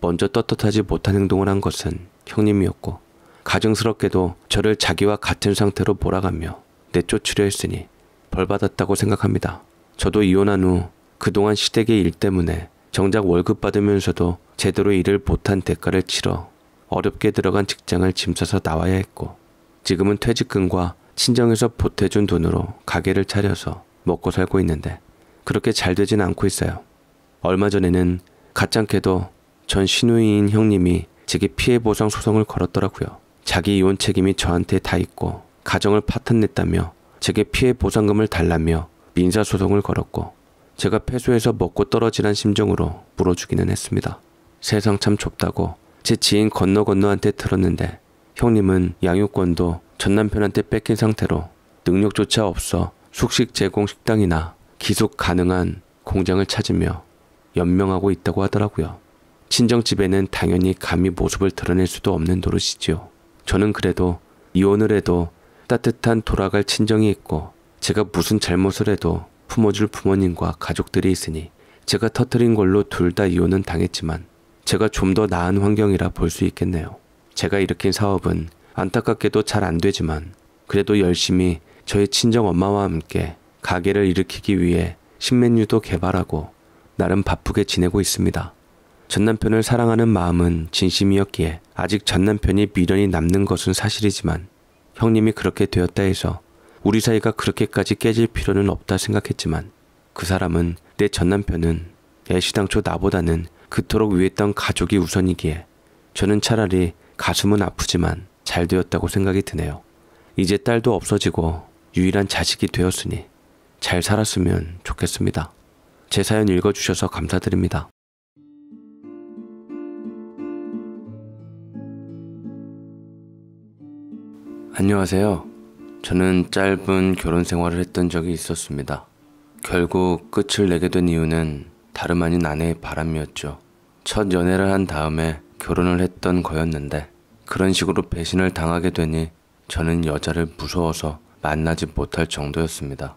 먼저 떳떳하지 못한 행동을 한 것은 형님이었고 가증스럽게도 저를 자기와 같은 상태로 몰아가며 내쫓으려 했으니 벌받았다고 생각합니다. 저도 이혼한 후 그동안 시댁의 일 때문에 정작 월급 받으면서도 제대로 일을 못한 대가를 치러 어렵게 들어간 직장을 짐싸서 나와야 했고 지금은 퇴직금과 친정에서 보태준 돈으로 가게를 차려서 먹고 살고 있는데 그렇게 잘 되진 않고 있어요. 얼마 전에는 가짱케도 전 신우이인 형님이 제게 피해 보상 소송을 걸었더라고요. 자기 이혼 책임이 저한테 다 있고 가정을 파탄냈다며 제게 피해 보상금을 달라며 민사 소송을 걸었고 제가 패소해서 먹고 떨어지란 심정으로 물어주기는 했습니다. 세상 참 좁다고 제 지인 건너 건너한테 들었는데 형님은 양육권도 전 남편한테 뺏긴 상태로 능력조차 없어 숙식 제공 식당이나 기속 가능한 공장을 찾으며 연명하고 있다고 하더라고요. 친정집에는 당연히 감히 모습을 드러낼 수도 없는 노릇이지요. 저는 그래도 이혼을 해도 따뜻한 돌아갈 친정이 있고 제가 무슨 잘못을 해도 품어줄 부모님과 가족들이 있으니 제가 터뜨린 걸로 둘 다 이혼은 당했지만 제가 좀 더 나은 환경이라 볼 수 있겠네요. 제가 일으킨 사업은 안타깝게도 잘 안 되지만 그래도 열심히 저의 친정 엄마와 함께 가게를 일으키기 위해 신메뉴도 개발하고 나름 바쁘게 지내고 있습니다. 전 남편을 사랑하는 마음은 진심이었기에 아직 전 남편이 미련이 남는 것은 사실이지만 형님이 그렇게 되었다 해서 우리 사이가 그렇게까지 깨질 필요는 없다 생각했지만 그 사람은 내 전 남편은 애시당초 나보다는 그토록 위했던 가족이 우선이기에 저는 차라리 가슴은 아프지만 잘 되었다고 생각이 드네요. 이제 딸도 없어지고 유일한 자식이 되었으니 잘 살았으면 좋겠습니다. 제 사연 읽어주셔서 감사드립니다. 안녕하세요. 저는 짧은 결혼 생활을 했던 적이 있었습니다. 결국 끝을 내게 된 이유는 다름 아닌 아내의 바람이었죠. 첫 연애를 한 다음에 결혼을 했던 거였는데 그런 식으로 배신을 당하게 되니 저는 여자를 무서워서 만나지 못할 정도였습니다.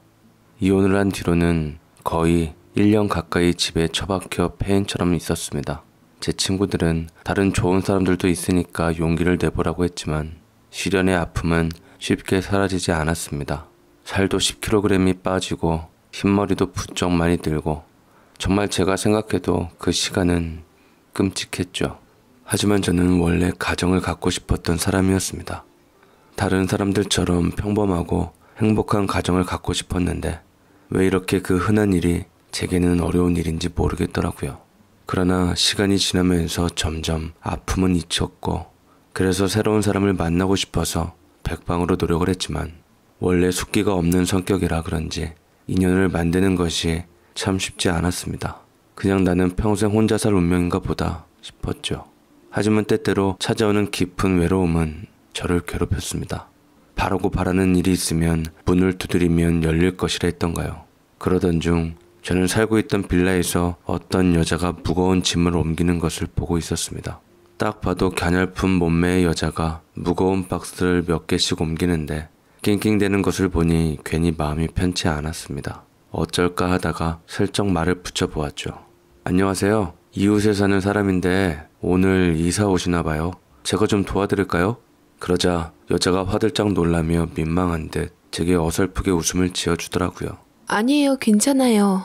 이혼을 한 뒤로는 거의 1년 가까이 집에 처박혀 폐인처럼 있었습니다. 제 친구들은 다른 좋은 사람들도 있으니까 용기를 내보라고 했지만 시련의 아픔은 쉽게 사라지지 않았습니다. 살도 10kg이 빠지고 흰머리도 부쩍 많이 들고 정말 제가 생각해도 그 시간은 끔찍했죠. 하지만 저는 원래 가정을 갖고 싶었던 사람이었습니다. 다른 사람들처럼 평범하고 행복한 가정을 갖고 싶었는데 왜 이렇게 그 흔한 일이 제게는 어려운 일인지 모르겠더라고요. 그러나 시간이 지나면서 점점 아픔은 잊혔고 그래서 새로운 사람을 만나고 싶어서 백방으로 노력을 했지만 원래 숫기가 없는 성격이라 그런지 인연을 만드는 것이 참 쉽지 않았습니다. 그냥 나는 평생 혼자 살 운명인가 보다 싶었죠. 하지만 때때로 찾아오는 깊은 외로움은 저를 괴롭혔습니다. 바라고 바라는 일이 있으면 문을 두드리면 열릴 것이라 했던가요. 그러던 중 저는 살고 있던 빌라에서 어떤 여자가 무거운 짐을 옮기는 것을 보고 있었습니다. 딱 봐도 갸냘픈 몸매의 여자가 무거운 박스를 몇 개씩 옮기는데 낑낑대는 것을 보니 괜히 마음이 편치 않았습니다. 어쩔까 하다가 슬쩍 말을 붙여보았죠. 안녕하세요. 이웃에 사는 사람인데 오늘 이사 오시나 봐요. 제가 좀 도와드릴까요? 그러자 여자가 화들짝 놀라며 민망한 듯 제게 어설프게 웃음을 지어주더라고요. 아니에요, 괜찮아요.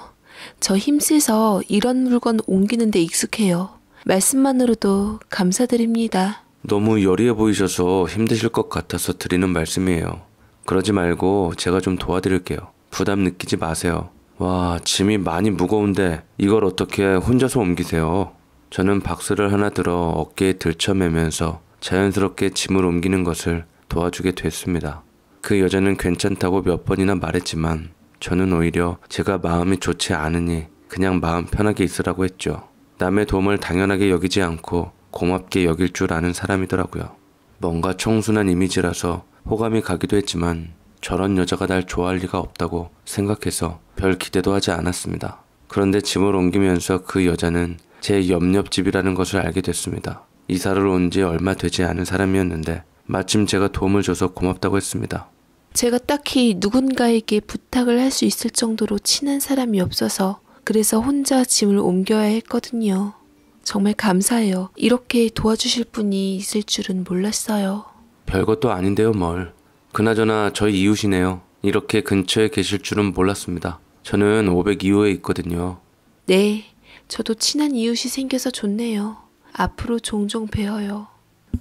저 힘쓰서 이런 물건 옮기는데 익숙해요. 말씀만으로도 감사드립니다. 너무 여리해 보이셔서 힘드실 것 같아서 드리는 말씀이에요. 그러지 말고 제가 좀 도와드릴게요. 부담 느끼지 마세요. 와, 짐이 많이 무거운데 이걸 어떻게 혼자서 옮기세요? 저는 박스를 하나 들어 어깨에 들쳐매면서 자연스럽게 짐을 옮기는 것을 도와주게 됐습니다. 그 여자는 괜찮다고 몇 번이나 말했지만 저는 오히려 제가 마음이 좋지 않으니 그냥 마음 편하게 있으라고 했죠. 남의 도움을 당연하게 여기지 않고 고맙게 여길 줄 아는 사람이더라고요. 뭔가 청순한 이미지라서 호감이 가기도 했지만 저런 여자가 날 좋아할 리가 없다고 생각해서 별 기대도 하지 않았습니다. 그런데 짐을 옮기면서 그 여자는 제 옆옆 집이라는 것을 알게 됐습니다. 이사를 온 지 얼마 되지 않은 사람이었는데 마침 제가 도움을 줘서 고맙다고 했습니다. 제가 딱히 누군가에게 부탁을 할 수 있을 정도로 친한 사람이 없어서 그래서 혼자 짐을 옮겨야 했거든요. 정말 감사해요. 이렇게 도와주실 분이 있을 줄은 몰랐어요. 별것도 아닌데요, 뭘. 그나저나 저희 이웃이네요. 이렇게 근처에 계실 줄은 몰랐습니다. 저는 5 0 0이후에 있거든요. 네, 저도 친한 이웃이 생겨서 좋네요. 앞으로 종종 뵈어요.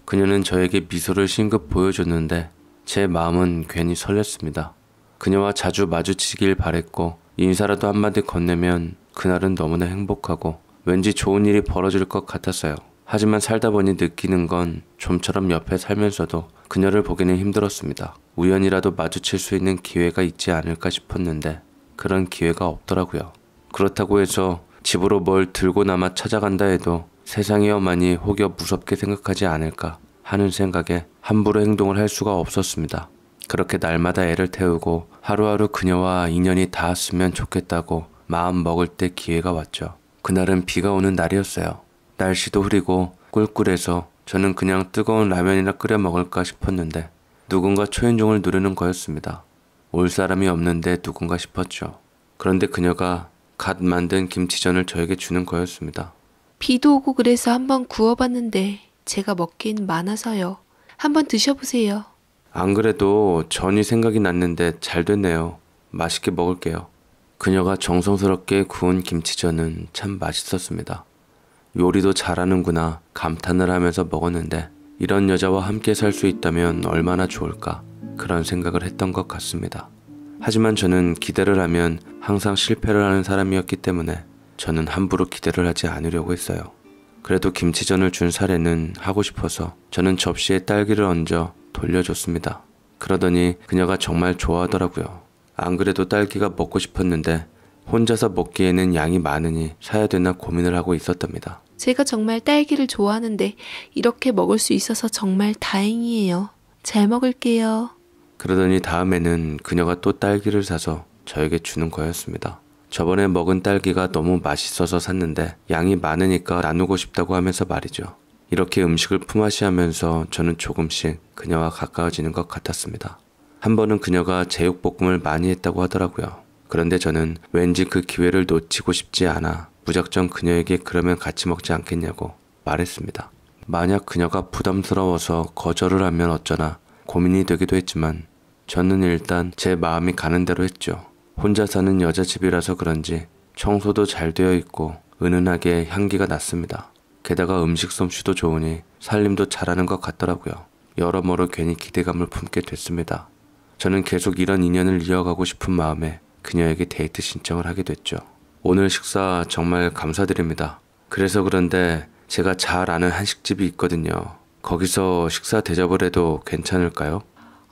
그녀는 저에게 미소를 싱긋 보여줬는데 제 마음은 괜히 설렜습니다. 그녀와 자주 마주치길 바랬고 인사라도 한마디 건네면 그날은 너무나 행복하고 왠지 좋은 일이 벌어질 것 같았어요. 하지만 살다 보니 느끼는 건 좀처럼 옆에 살면서도 그녀를 보기는 힘들었습니다. 우연이라도 마주칠 수 있는 기회가 있지 않을까 싶었는데 그런 기회가 없더라고요. 그렇다고 해서 집으로 뭘 들고나마 찾아간다 해도 세상이 어만니 혹여 무섭게 생각하지 않을까 하는 생각에 함부로 행동을 할 수가 없었습니다. 그렇게 날마다 애를 태우고 하루하루 그녀와 인연이 닿았으면 좋겠다고 마음 먹을 때 기회가 왔죠. 그날은 비가 오는 날이었어요. 날씨도 흐리고 꿀꿀해서 저는 그냥 뜨거운 라면이나 끓여 먹을까 싶었는데 누군가 초인종을 누르는 거였습니다. 올 사람이 없는데 누군가 싶었죠. 그런데 그녀가 갓 만든 김치전을 저에게 주는 거였습니다. 비도 오고 그래서 한번 구워봤는데 제가 먹긴 많아서요. 한번 드셔보세요. 안 그래도 전이 생각이 났는데 잘 됐네요. 맛있게 먹을게요. 그녀가 정성스럽게 구운 김치전은 참 맛있었습니다. 요리도 잘하는구나 감탄을 하면서 먹었는데 이런 여자와 함께 살 수 있다면 얼마나 좋을까. 그런 생각을 했던 것 같습니다. 하지만 저는 기대를 하면 항상 실패를 하는 사람이었기 때문에 저는 함부로 기대를 하지 않으려고 했어요. 그래도 김치전을 준 사례는 하고 싶어서 저는 접시에 딸기를 얹어 돌려줬습니다. 그러더니 그녀가 정말 좋아하더라고요. 안 그래도 딸기가 먹고 싶었는데 혼자서 먹기에는 양이 많으니 사야 되나 고민을 하고 있었답니다. 제가 정말 딸기를 좋아하는데 이렇게 먹을 수 있어서 정말 다행이에요. 잘 먹을게요. 그러더니 다음에는 그녀가 또 딸기를 사서 저에게 주는 거였습니다. 저번에 먹은 딸기가 너무 맛있어서 샀는데 양이 많으니까 나누고 싶다고 하면서 말이죠. 이렇게 음식을 품앗이하면서 저는 조금씩 그녀와 가까워지는 것 같았습니다. 한 번은 그녀가 제육볶음을 많이 했다고 하더라고요. 그런데 저는 왠지 그 기회를 놓치고 싶지 않아 무작정 그녀에게 그러면 같이 먹지 않겠냐고 말했습니다. 만약 그녀가 부담스러워서 거절을 하면 어쩌나 고민이 되기도 했지만 저는 일단 제 마음이 가는 대로 했죠. 혼자 사는 여자 집이라서 그런지 청소도 잘 되어 있고 은은하게 향기가 났습니다. 게다가 음식 솜씨도 좋으니 살림도 잘하는 것 같더라고요. 여러모로 괜히 기대감을 품게 됐습니다. 저는 계속 이런 인연을 이어가고 싶은 마음에 그녀에게 데이트 신청을 하게 됐죠. 오늘 식사 정말 감사드립니다. 그래서 그런데 제가 잘 아는 한식집이 있거든요. 거기서 식사 대접을 해도 괜찮을까요?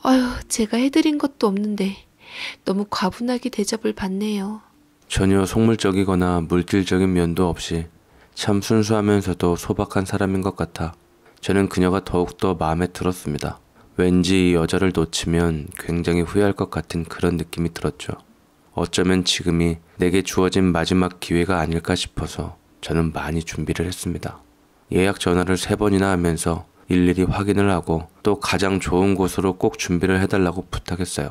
아휴 제가 해드린 것도 없는데 너무 과분하게 대접을 받네요. 전혀 속물적이거나 물질적인 면도 없이 참 순수하면서도 소박한 사람인 것 같아 저는 그녀가 더욱더 마음에 들었습니다. 왠지 이 여자를 놓치면 굉장히 후회할 것 같은 그런 느낌이 들었죠. 어쩌면 지금이 내게 주어진 마지막 기회가 아닐까 싶어서 저는 많이 준비를 했습니다. 예약 전화를 세 번이나 하면서 일일이 확인을 하고 또 가장 좋은 곳으로 꼭 준비를 해달라고 부탁했어요.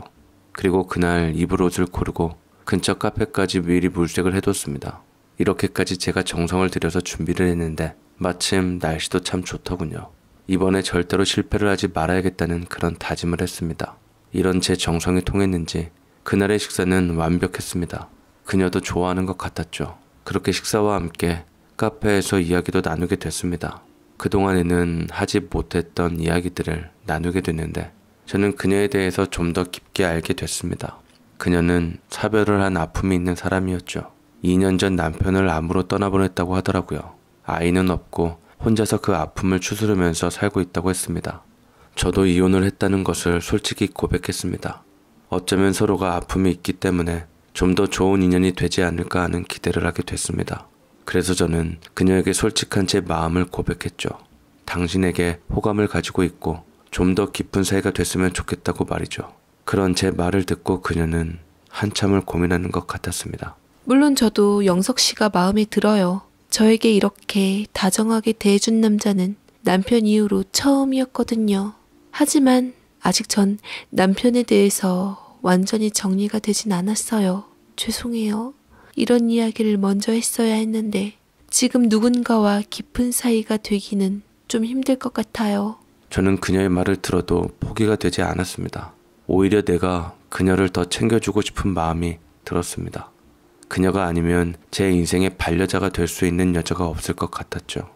그리고 그날 입을 옷을 고르고 근처 카페까지 미리 물색을 해뒀습니다. 이렇게까지 제가 정성을 들여서 준비를 했는데 마침 날씨도 참 좋더군요. 이번에 절대로 실패를 하지 말아야겠다는 그런 다짐을 했습니다. 이런 제 정성이 통했는지 그날의 식사는 완벽했습니다. 그녀도 좋아하는 것 같았죠. 그렇게 식사와 함께 카페에서 이야기도 나누게 됐습니다. 그동안에는 하지 못했던 이야기들을 나누게 됐는데 저는 그녀에 대해서 좀 더 깊게 알게 됐습니다. 그녀는 차별을 한 아픔이 있는 사람이었죠. 2년 전 남편을 암으로 떠나보냈다고 하더라고요. 아이는 없고 혼자서 그 아픔을 추스르면서 살고 있다고 했습니다. 저도 이혼을 했다는 것을 솔직히 고백했습니다. 어쩌면 서로가 아픔이 있기 때문에 좀 더 좋은 인연이 되지 않을까 하는 기대를 하게 됐습니다. 그래서 저는 그녀에게 솔직한 제 마음을 고백했죠. 당신에게 호감을 가지고 있고 좀 더 깊은 사이가 됐으면 좋겠다고 말이죠. 그런 제 말을 듣고 그녀는 한참을 고민하는 것 같았습니다. 물론 저도 영석 씨가 마음에 들어요. 저에게 이렇게 다정하게 대해준 남자는 남편 이후로 처음이었거든요. 하지만 아직 전 남편에 대해서 완전히 정리가 되진 않았어요. 죄송해요. 이런 이야기를 먼저 했어야 했는데 지금 누군가와 깊은 사이가 되기는 좀 힘들 것 같아요. 저는 그녀의 말을 들어도 포기가 되지 않았습니다. 오히려 내가 그녀를 더 챙겨주고 싶은 마음이 들었습니다. 그녀가 아니면 제 인생의 반려자가 될 수 있는 여자가 없을 것 같았죠.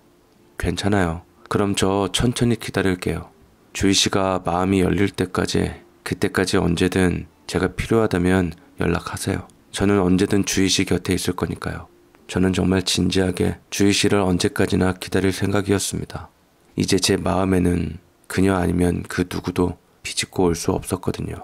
괜찮아요. 그럼 저 천천히 기다릴게요. 주희 씨가 마음이 열릴 때까지, 그때까지 언제든 제가 필요하다면 연락하세요. 저는 언제든 주희 씨 곁에 있을 거니까요. 저는 정말 진지하게 주희 씨를 언제까지나 기다릴 생각이었습니다. 이제 제 마음에는 그녀 아니면 그 누구도 비집고 올 수 없었거든요.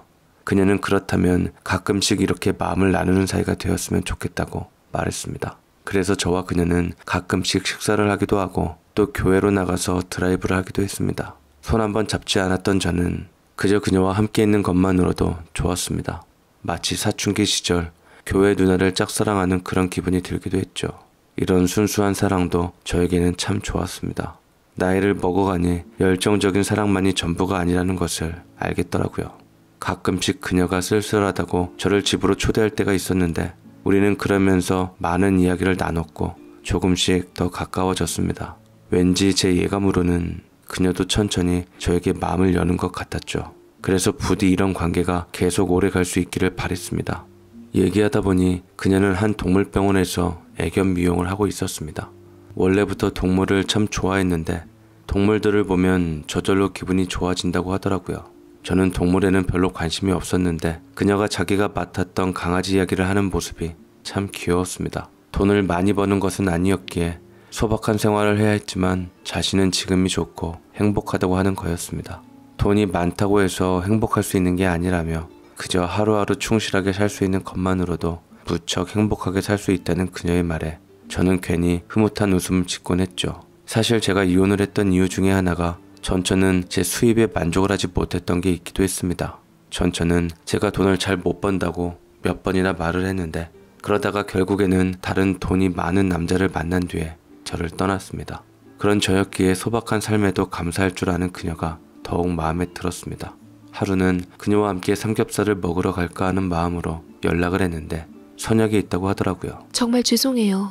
그녀는 그렇다면 가끔씩 이렇게 마음을 나누는 사이가 되었으면 좋겠다고 말했습니다. 그래서 저와 그녀는 가끔씩 식사를 하기도 하고 또 교회로 나가서 드라이브를 하기도 했습니다. 손 한번 잡지 않았던 저는 그저 그녀와 함께 있는 것만으로도 좋았습니다. 마치 사춘기 시절 교회 누나를 짝사랑하는 그런 기분이 들기도 했죠. 이런 순수한 사랑도 저에게는 참 좋았습니다. 나이를 먹어가니 열정적인 사랑만이 전부가 아니라는 것을 알겠더라고요. 가끔씩 그녀가 쓸쓸하다고 저를 집으로 초대할 때가 있었는데 우리는 그러면서 많은 이야기를 나눴고 조금씩 더 가까워졌습니다. 왠지 제 예감으로는 그녀도 천천히 저에게 마음을 여는 것 같았죠. 그래서 부디 이런 관계가 계속 오래 갈 수 있기를 바랬습니다. 얘기하다 보니 그녀는 한 동물병원에서 애견 미용을 하고 있었습니다. 원래부터 동물을 참 좋아했는데 동물들을 보면 저절로 기분이 좋아진다고 하더라고요. 저는 동물에는 별로 관심이 없었는데 그녀가 자기가 맡았던 강아지 이야기를 하는 모습이 참 귀여웠습니다. 돈을 많이 버는 것은 아니었기에 소박한 생활을 해야 했지만 자신은 지금이 좋고 행복하다고 하는 거였습니다. 돈이 많다고 해서 행복할 수 있는 게 아니라며 그저 하루하루 충실하게 살 수 있는 것만으로도 무척 행복하게 살 수 있다는 그녀의 말에 저는 괜히 흐뭇한 웃음을 짓곤 했죠. 사실 제가 이혼을 했던 이유 중에 하나가 전처는 제 수입에 만족을 하지 못했던 게 있기도 했습니다. 전처는 제가 돈을 잘 못 번다고 몇 번이나 말을 했는데 그러다가 결국에는 다른 돈이 많은 남자를 만난 뒤에 저를 떠났습니다. 그런 저였기에 소박한 삶에도 감사할 줄 아는 그녀가 더욱 마음에 들었습니다. 하루는 그녀와 함께 삼겹살을 먹으러 갈까 하는 마음으로 연락을 했는데 선약이 있다고 하더라고요. 정말 죄송해요.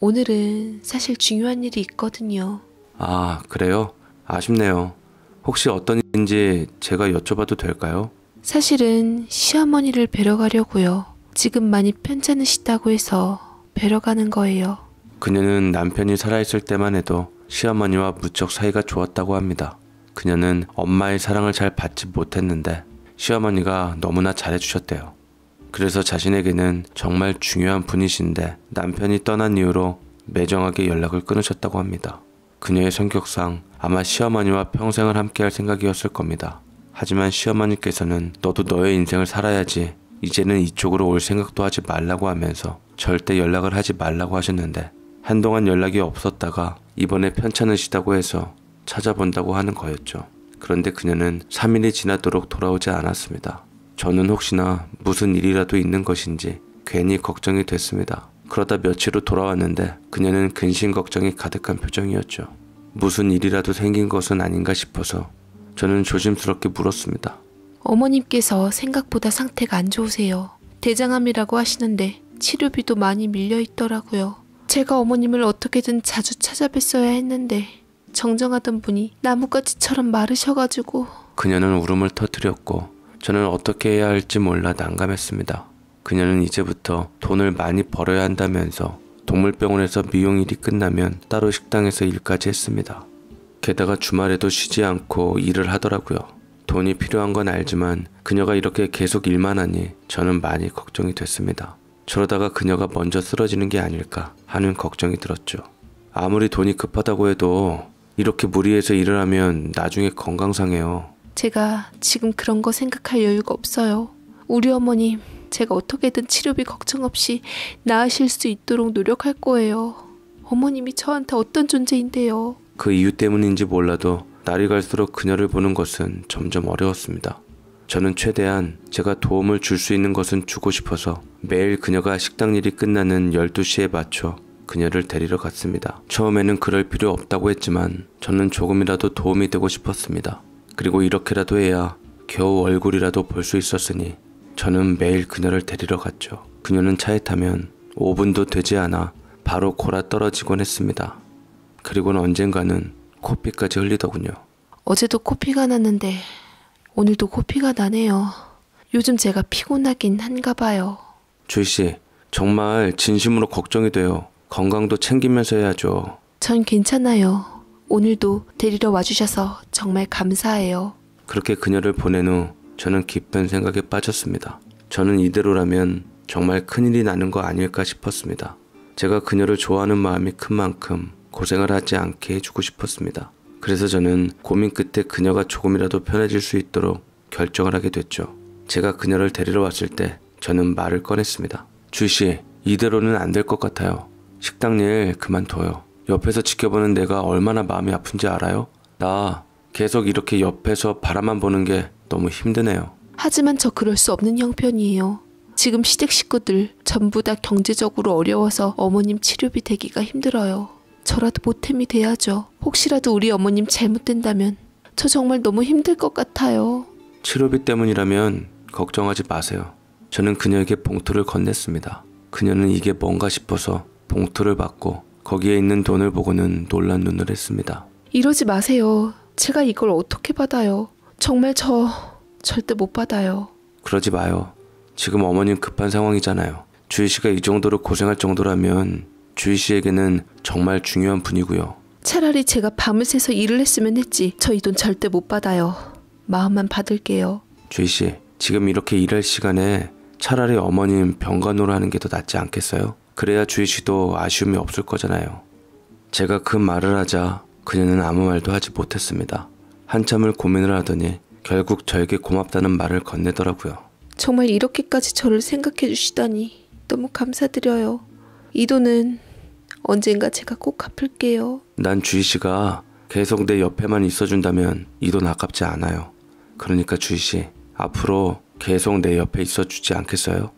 오늘은 사실 중요한 일이 있거든요. 아, 그래요? 아쉽네요. 혹시 어떤 일인지 제가 여쭤봐도 될까요? 사실은 시어머니를 뵈러 가려고요. 지금 많이 편찮으시다고 해서 뵈러 가는 거예요. 그녀는 남편이 살아있을 때만 해도 시어머니와 무척 사이가 좋았다고 합니다. 그녀는 엄마의 사랑을 잘 받지 못했는데 시어머니가 너무나 잘해주셨대요. 그래서 자신에게는 정말 중요한 분이신데 남편이 떠난 이후로 매정하게 연락을 끊으셨다고 합니다. 그녀의 성격상 아마 시어머니와 평생을 함께할 생각이었을 겁니다. 하지만 시어머니께서는 너도 너의 인생을 살아야지 이제는 이쪽으로 올 생각도 하지 말라고 하면서 절대 연락을 하지 말라고 하셨는데 한동안 연락이 없었다가 이번에 편찮으시다고 해서 찾아본다고 하는 거였죠. 그런데 그녀는 3일이 지나도록 돌아오지 않았습니다. 저는 혹시나 무슨 일이라도 있는 것인지 괜히 걱정이 됐습니다. 그러다 며칠 후 돌아왔는데 그녀는 근심 걱정이 가득한 표정이었죠. 무슨 일이라도 생긴 것은 아닌가 싶어서 저는 조심스럽게 물었습니다. 어머님께서 생각보다 상태가 안 좋으세요. 대장암이라고 하시는데 치료비도 많이 밀려 있더라고요. 제가 어머님을 어떻게든 자주 찾아뵀어야 했는데 정정하던 분이 나뭇가지처럼 마르셔가지고 그녀는 울음을 터뜨렸고 저는 어떻게 해야 할지 몰라 난감했습니다. 그녀는 이제부터 돈을 많이 벌어야 한다면서 동물병원에서 미용 일이 끝나면 따로 식당에서 일까지 했습니다. 게다가 주말에도 쉬지 않고 일을 하더라고요. 돈이 필요한 건 알지만 그녀가 이렇게 계속 일만 하니 저는 많이 걱정이 됐습니다. 저러다가 그녀가 먼저 쓰러지는 게 아닐까 하는 걱정이 들었죠. 아무리 돈이 급하다고 해도 이렇게 무리해서 일을 하면 나중에 건강 상해요. 제가 지금 그런 거 생각할 여유가 없어요. 우리 어머님, 제가 어떻게든 치료비 걱정 없이 나으실 수 있도록 노력할 거예요. 어머님이 저한테 어떤 존재인데요. 그 이유 때문인지 몰라도 날이 갈수록 그녀를 보는 것은 점점 어려웠습니다. 저는 최대한 제가 도움을 줄 수 있는 것은 주고 싶어서 매일 그녀가 식당 일이 끝나는 12시에 맞춰 그녀를 데리러 갔습니다. 처음에는 그럴 필요 없다고 했지만 저는 조금이라도 도움이 되고 싶었습니다. 그리고 이렇게라도 해야 겨우 얼굴이라도 볼 수 있었으니 저는 매일 그녀를 데리러 갔죠. 그녀는 차에 타면 5분도 되지 않아 바로 골라 떨어지곤 했습니다. 그리고는 언젠가는 코피까지 흘리더군요. 어제도 코피가 났는데 오늘도 코피가 나네요. 요즘 제가 피곤하긴 한가 봐요. 주희 씨, 정말 진심으로 걱정이 돼요. 건강도 챙기면서 해야죠. 전 괜찮아요. 오늘도 데리러 와주셔서 정말 감사해요. 그렇게 그녀를 보낸 후 저는 깊은 생각에 빠졌습니다. 저는 이대로라면 정말 큰일이 나는 거 아닐까 싶었습니다. 제가 그녀를 좋아하는 마음이 큰 만큼 고생을 하지 않게 해주고 싶었습니다. 그래서 저는 고민 끝에 그녀가 조금이라도 편해질 수 있도록 결정을 하게 됐죠. 제가 그녀를 데리러 왔을 때 저는 말을 꺼냈습니다. 주씨, 이대로는 안 될 것 같아요. 식당 일 그만둬요. 옆에서 지켜보는 내가 얼마나 마음이 아픈지 알아요? 나 계속 이렇게 옆에서 바라만 보는 게 너무 힘드네요. 하지만 저 그럴 수 없는 형편이에요. 지금 시댁 식구들 전부 다 경제적으로 어려워서 어머님 치료비 대기가 힘들어요. 저라도 보탬이 돼야죠. 혹시라도 우리 어머님 잘못된다면 저 정말 너무 힘들 것 같아요. 치료비 때문이라면 걱정하지 마세요. 저는 그녀에게 봉투를 건넸습니다. 그녀는 이게 뭔가 싶어서 봉투를 받고 거기에 있는 돈을 보고는 놀란 눈을 했습니다. 이러지 마세요. 제가 이걸 어떻게 받아요? 정말 저 절대 못 받아요. 그러지 마요. 지금 어머님 급한 상황이잖아요. 주희 씨가 이 정도로 고생할 정도라면 주희 씨에게는 정말 중요한 분이고요. 차라리 제가 밤을 새서 일을 했으면 했지. 저 이 돈 절대 못 받아요. 마음만 받을게요. 주희 씨, 지금 이렇게 일할 시간에 차라리 어머님 병간호를 하는 게 더 낫지 않겠어요? 그래야 주희 씨도 아쉬움이 없을 거잖아요. 제가 그 말을 하자 그녀는 아무 말도 하지 못했습니다. 한참을 고민을 하더니 결국 저에게 고맙다는 말을 건네더라고요. 정말 이렇게까지 저를 생각해 주시다니 너무 감사드려요. 이 돈은 언젠가 제가 꼭 갚을게요. 난 주희 씨가 계속 내 옆에만 있어준다면 이 돈 아깝지 않아요. 그러니까 주희 씨 앞으로 계속 내 옆에 있어주지 않겠어요?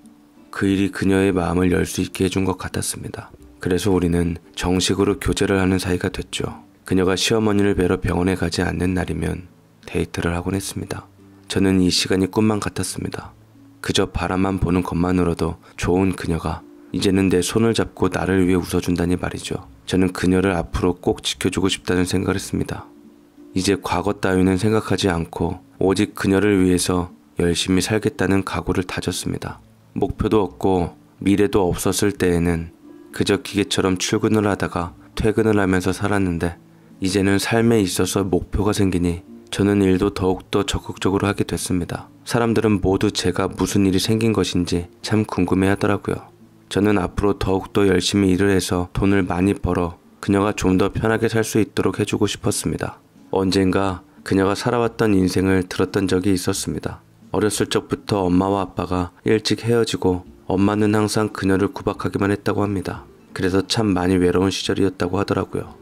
그 일이 그녀의 마음을 열 수 있게 해준 것 같았습니다. 그래서 우리는 정식으로 교제를 하는 사이가 됐죠. 그녀가 시어머니를 뵈러 병원에 가지 않는 날이면 데이트를 하곤 했습니다. 저는 이 시간이 꿈만 같았습니다. 그저 바라만 보는 것만으로도 좋은 그녀가 이제는 내 손을 잡고 나를 위해 웃어준다니 말이죠. 저는 그녀를 앞으로 꼭 지켜주고 싶다는 생각을 했습니다. 이제 과거 따위는 생각하지 않고 오직 그녀를 위해서 열심히 살겠다는 각오를 다졌습니다. 목표도 없고 미래도 없었을 때에는 그저 기계처럼 출근을 하다가 퇴근을 하면서 살았는데 이제는 삶에 있어서 목표가 생기니 저는 일도 더욱더 적극적으로 하게 됐습니다. 사람들은 모두 제가 무슨 일이 생긴 것인지 참 궁금해 하더라고요. 저는 앞으로 더욱더 열심히 일을 해서 돈을 많이 벌어 그녀가 좀 더 편하게 살 수 있도록 해주고 싶었습니다. 언젠가 그녀가 살아왔던 인생을 들었던 적이 있었습니다. 어렸을 적부터 엄마와 아빠가 일찍 헤어지고 엄마는 항상 그녀를 구박하기만 했다고 합니다. 그래서 참 많이 외로운 시절이었다고 하더라고요.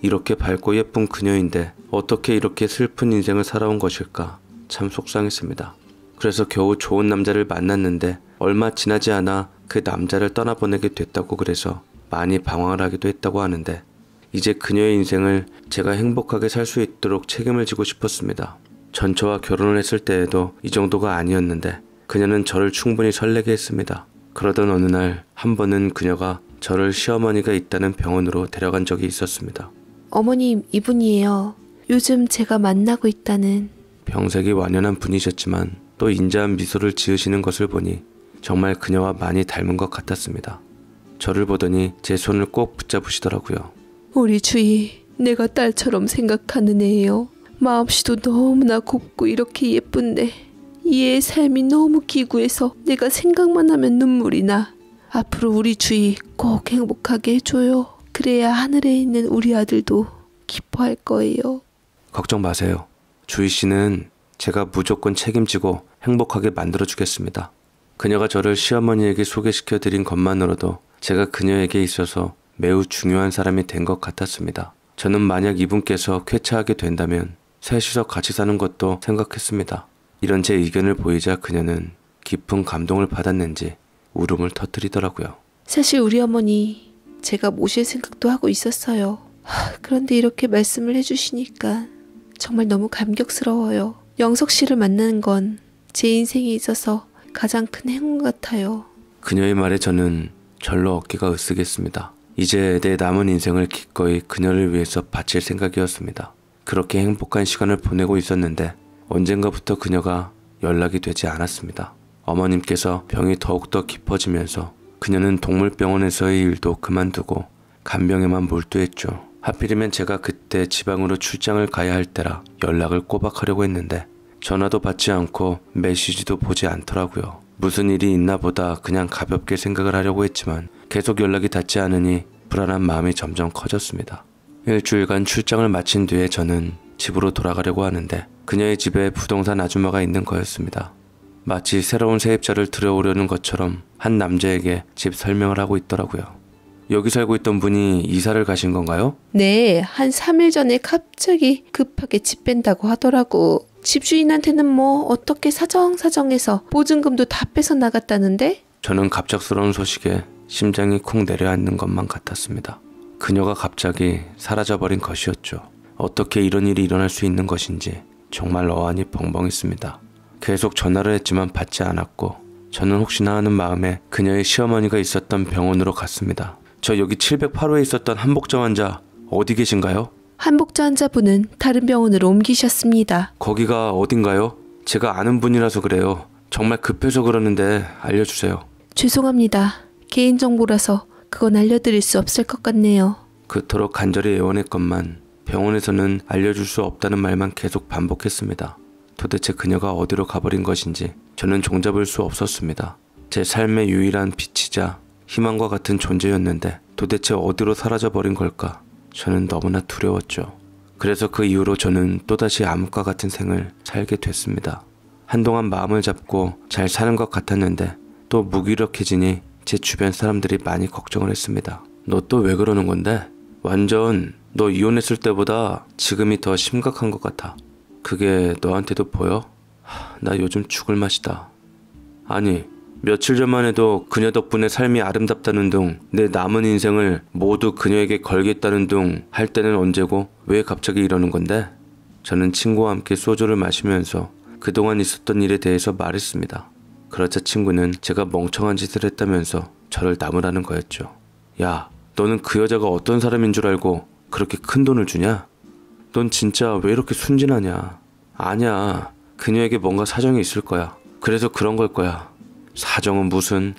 이렇게 밝고 예쁜 그녀인데 어떻게 이렇게 슬픈 인생을 살아온 것일까 참 속상했습니다. 그래서 겨우 좋은 남자를 만났는데 얼마 지나지 않아 그 남자를 떠나보내게 됐다고 그래서 많이 방황을 하기도 했다고 하는데 이제 그녀의 인생을 제가 행복하게 살 수 있도록 책임을 지고 싶었습니다. 전 저와 결혼을 했을 때에도 이 정도가 아니었는데 그녀는 저를 충분히 설레게 했습니다. 그러던 어느 날 한 번은 그녀가 저를 시어머니가 있다는 병원으로 데려간 적이 있었습니다. 어머님 이분이에요. 요즘 제가 만나고 있다는 병색이 완연한 분이셨지만 또 인자한 미소를 지으시는 것을 보니 정말 그녀와 많이 닮은 것 같았습니다. 저를 보더니 제 손을 꼭 붙잡으시더라고요. 우리 주희, 내가 딸처럼 생각하는 애예요. 마음씨도 너무나 곱고 이렇게 예쁜데 이 애의 삶이 너무 기구해서 내가 생각만 하면 눈물이 나. 앞으로 우리 주희 꼭 행복하게 해줘요. 그래야 하늘에 있는 우리 아들도 기뻐할 거예요. 걱정 마세요. 주희 씨는 제가 무조건 책임지고 행복하게 만들어주겠습니다. 그녀가 저를 시어머니에게 소개시켜드린 것만으로도 제가 그녀에게 있어서 매우 중요한 사람이 된 것 같았습니다. 저는 만약 이분께서 쾌차하게 된다면 셋이서 같이 사는 것도 생각했습니다. 이런 제 의견을 보이자 그녀는 깊은 감동을 받았는지 울음을 터뜨리더라고요. 사실 우리 어머니 제가 모실 생각도 하고 있었어요. 그런데 이렇게 말씀을 해주시니까 정말 너무 감격스러워요. 영석 씨를 만나는 건 제 인생에 있어서 가장 큰 행운 같아요. 그녀의 말에 저는 절로 어깨가 으쓱했습니다. 이제 내 남은 인생을 기꺼이 그녀를 위해서 바칠 생각이었습니다. 그렇게 행복한 시간을 보내고 있었는데 언젠가부터 그녀가 연락이 되지 않았습니다. 어머님께서 병이 더욱더 깊어지면서 그녀는 동물병원에서의 일도 그만두고 간병에만 몰두했죠. 하필이면 제가 그때 지방으로 출장을 가야 할 때라 연락을 꼬박하려고 했는데 전화도 받지 않고 메시지도 보지 않더라고요. 무슨 일이 있나 보다 그냥 가볍게 생각을 하려고 했지만 계속 연락이 닿지 않으니 불안한 마음이 점점 커졌습니다. 일주일간 출장을 마친 뒤에 저는 집으로 돌아가려고 하는데 그녀의 집에 부동산 아줌마가 있는 거였습니다. 마치 새로운 세입자를 들여오려는 것처럼 한 남자에게 집 설명을 하고 있더라고요. 여기 살고 있던 분이 이사를 가신 건가요? 네, 한 3일 전에 갑자기 급하게 집 뺀다고 하더라고. 집주인한테는 뭐 어떻게 사정사정해서 보증금도 다 뺏어 나갔다는데? 저는 갑작스러운 소식에 심장이 쿵 내려앉는 것만 같았습니다. 그녀가 갑자기 사라져버린 것이었죠. 어떻게 이런 일이 일어날 수 있는 것인지 정말 어안이 벙벙했습니다. 계속 전화를 했지만 받지 않았고 저는 혹시나 하는 마음에 그녀의 시어머니가 있었던 병원으로 갔습니다. 저 여기 708호에 있었던 한복자 환자 어디 계신가요? 한복자 환자분은 다른 병원으로 옮기셨습니다. 거기가 어딘가요? 제가 아는 분이라서 그래요. 정말 급해서 그러는데 알려주세요. 죄송합니다. 개인정보라서 그건 알려드릴 수 없을 것 같네요. 그토록 간절히 애원했건만 병원에서는 알려줄 수 없다는 말만 계속 반복했습니다. 도대체 그녀가 어디로 가버린 것인지 저는 종잡을 수 없었습니다. 제 삶의 유일한 빛이자 희망과 같은 존재였는데 도대체 어디로 사라져버린 걸까? 저는 너무나 두려웠죠. 그래서 그 이후로 저는 또다시 암흑과 같은 생을 살게 됐습니다. 한동안 마음을 잡고 잘 사는 것 같았는데 또 무기력해지니 제 주변 사람들이 많이 걱정을 했습니다. 너 또 왜 그러는 건데? 완전 너 이혼했을 때보다 지금이 더 심각한 것 같아. 그게 너한테도 보여? 하, 나 요즘 죽을 맛이다. 아니, 며칠 전만 해도 그녀 덕분에 삶이 아름답다는 둥, 내 남은 인생을 모두 그녀에게 걸겠다는 둥 할 때는 언제고 왜 갑자기 이러는 건데? 저는 친구와 함께 소주를 마시면서 그동안 있었던 일에 대해서 말했습니다. 그러자 친구는 제가 멍청한 짓을 했다면서 저를 나무라는 거였죠. 야, 너는 그 여자가 어떤 사람인 줄 알고 그렇게 큰 돈을 주냐? 넌 진짜 왜 이렇게 순진하냐? 아냐. 그녀에게 뭔가 사정이 있을 거야. 그래서 그런 걸 거야. 사정은 무슨.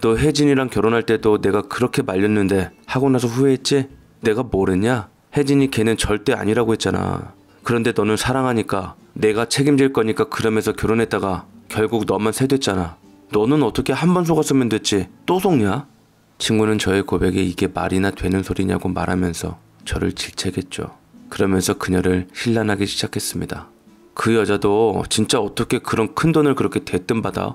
너 혜진이랑 결혼할 때도 내가 그렇게 말렸는데 하고 나서 후회했지? 내가 뭘했냐 혜진이 걔는 절대 아니라고 했잖아. 그런데 너는 사랑하니까 내가 책임질 거니까 그러면서 결혼했다가 결국 너만 세댔잖아. 너는 어떻게 한 번 속았으면 됐지. 또 속냐? 친구는 저의 고백에 이게 말이나 되는 소리냐고 말하면서 저를 질책했죠. 그러면서 그녀를 신란하게 시작했습니다. 그 여자도 진짜 어떻게 그런 큰 돈을 그렇게 대뜸 받아?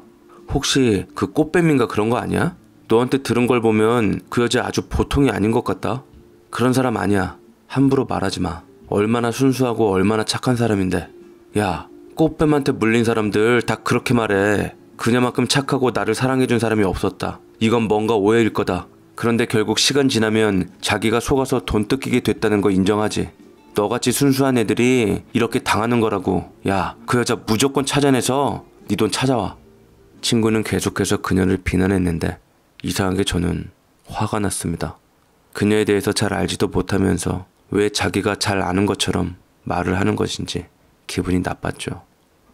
혹시 그 꽃뱀인가 그런 거 아니야? 너한테 들은 걸 보면 그 여자 아주 보통이 아닌 것 같다? 그런 사람 아니야. 함부로 말하지 마. 얼마나 순수하고 얼마나 착한 사람인데. 야, 꽃뱀한테 물린 사람들 다 그렇게 말해. 그녀만큼 착하고 나를 사랑해준 사람이 없었다. 이건 뭔가 오해일 거다. 그런데 결국 시간 지나면 자기가 속아서 돈 뜯기게 됐다는 거 인정하지. 너같이 순수한 애들이 이렇게 당하는 거라고. 야, 그 여자 무조건 찾아내서 네 돈 찾아와. 친구는 계속해서 그녀를 비난했는데 이상하게 저는 화가 났습니다. 그녀에 대해서 잘 알지도 못하면서 왜 자기가 잘 아는 것처럼 말을 하는 것인지. 기분이 나빴죠.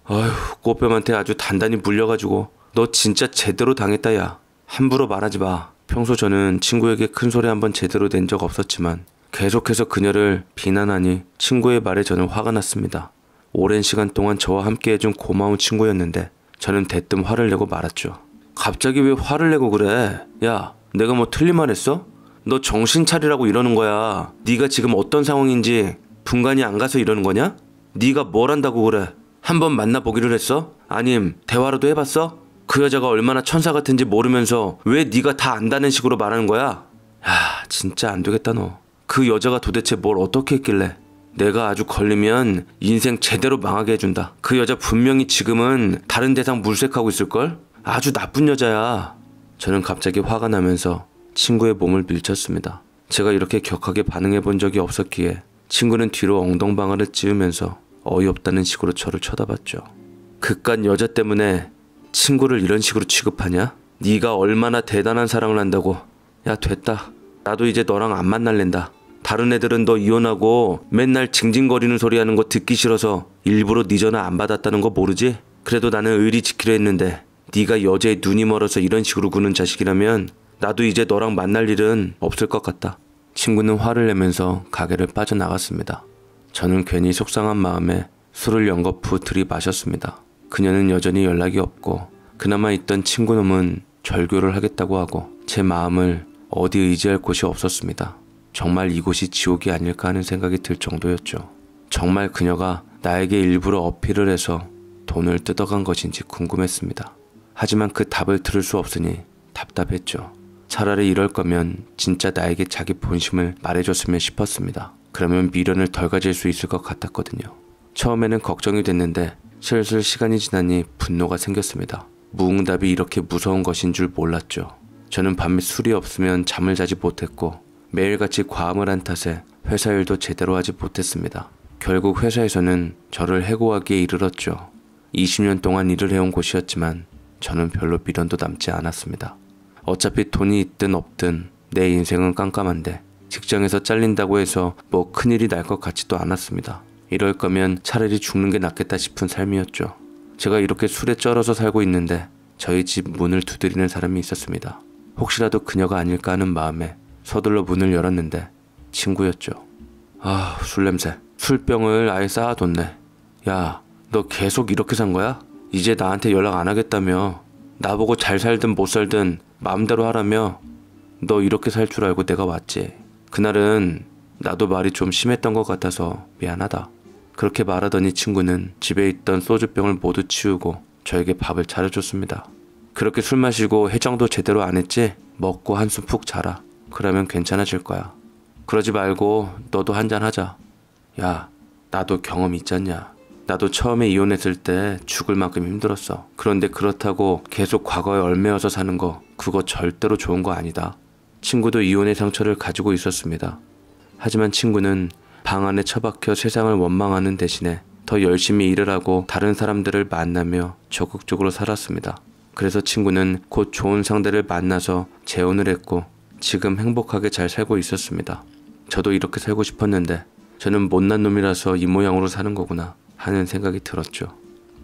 아휴, 꽃뱀한테 아주 단단히 물려가지고 너 진짜 제대로 당했다 야. 함부로 말하지 마. 평소 저는 친구에게 큰 소리 한번 제대로 낸 적 없었지만 계속해서 그녀를 비난하니 친구의 말에 저는 화가 났습니다. 오랜 시간 동안 저와 함께 해준 고마운 친구였는데 저는 대뜸 화를 내고 말았죠. 갑자기 왜 화를 내고 그래? 야, 내가 뭐 틀린 말 했어? 너 정신 차리라고 이러는 거야. 네가 지금 어떤 상황인지 분간이 안 가서 이러는 거냐? 네가 뭘 한다고 그래? 한번 만나보기를 했어? 아님 대화라도 해봤어? 그 여자가 얼마나 천사 같은지 모르면서 왜 네가 다 안다는 식으로 말하는 거야? 야 진짜 안 되겠다 너. 그 여자가 도대체 뭘 어떻게 했길래 내가 아주 걸리면 인생 제대로 망하게 해준다. 그 여자 분명히 지금은 다른 대상 물색하고 있을걸? 아주 나쁜 여자야. 저는 갑자기 화가 나면서 친구의 몸을 밀쳤습니다. 제가 이렇게 격하게 반응해 본 적이 없었기에 친구는 뒤로 엉덩방아를 찧으면서 어이없다는 식으로 저를 쳐다봤죠. 그깟 여자 때문에 친구를 이런 식으로 취급하냐? 네가 얼마나 대단한 사랑을 한다고. 야 됐다. 나도 이제 너랑 안 만날랜다. 다른 애들은 너 이혼하고 맨날 징징거리는 소리 하는 거 듣기 싫어서 일부러 네 전화 안 받았다는 거 모르지? 그래도 나는 의리 지키려 했는데 네가 여자의 눈이 멀어서 이런 식으로 구는 자식이라면 나도 이제 너랑 만날 일은 없을 것 같다. 친구는 화를 내면서 가게를 빠져나갔습니다. 저는 괜히 속상한 마음에 술을 연거푸 들이마셨습니다. 그녀는 여전히 연락이 없고 그나마 있던 친구놈은 절교를 하겠다고 하고 제 마음을 어디 의지할 곳이 없었습니다. 정말 이곳이 지옥이 아닐까 하는 생각이 들 정도였죠. 정말 그녀가 나에게 일부러 어필을 해서 돈을 뜯어간 것인지 궁금했습니다. 하지만 그 답을 들을 수 없으니 답답했죠. 차라리 이럴 거면 진짜 나에게 자기 본심을 말해줬으면 싶었습니다. 그러면 미련을 덜 가질 수 있을 것 같았거든요. 처음에는 걱정이 됐는데 슬슬 시간이 지나니 분노가 생겼습니다. 무응답이 이렇게 무서운 것인 줄 몰랐죠. 저는 밤에 술이 없으면 잠을 자지 못했고 매일같이 과음을 한 탓에 회사 일도 제대로 하지 못했습니다. 결국 회사에서는 저를 해고하기에 이르렀죠. 20년 동안 일을 해온 곳이었지만 저는 별로 미련도 남지 않았습니다. 어차피 돈이 있든 없든 내 인생은 깜깜한데 직장에서 잘린다고 해서 뭐 큰일이 날 것 같지도 않았습니다. 이럴 거면 차라리 죽는 게 낫겠다 싶은 삶이었죠. 제가 이렇게 술에 쩔어서 살고 있는데 저희 집 문을 두드리는 사람이 있었습니다. 혹시라도 그녀가 아닐까 하는 마음에 서둘러 문을 열었는데 친구였죠. 아, 술 냄새. 술병을 아예 쌓아뒀네. 야, 너 계속 이렇게 산 거야? 이제 나한테 연락 안 하겠다며. 나보고 잘 살든 못 살든 마음대로 하라며 너 이렇게 살 줄 알고 내가 왔지. 그날은 나도 말이 좀 심했던 것 같아서 미안하다. 그렇게 말하더니 친구는 집에 있던 소주병을 모두 치우고 저에게 밥을 차려줬습니다. 그렇게 술 마시고 해장도 제대로 안 했지? 먹고 한숨 푹 자라. 그러면 괜찮아질 거야. 그러지 말고 너도 한잔 하자. 야, 나도 경험 있잖냐. 나도 처음에 이혼했을 때 죽을 만큼 힘들었어. 그런데 그렇다고 계속 과거에 얽매여서 사는 거 그거 절대로 좋은 거 아니다. 친구도 이혼의 상처를 가지고 있었습니다. 하지만 친구는 방 안에 처박혀 세상을 원망하는 대신에 더 열심히 일을 하고 다른 사람들을 만나며 적극적으로 살았습니다. 그래서 친구는 곧 좋은 상대를 만나서 재혼을 했고 지금 행복하게 잘 살고 있었습니다. 저도 이렇게 살고 싶었는데 저는 못난 놈이라서 이 모양으로 사는 거구나 하는 생각이 들었죠.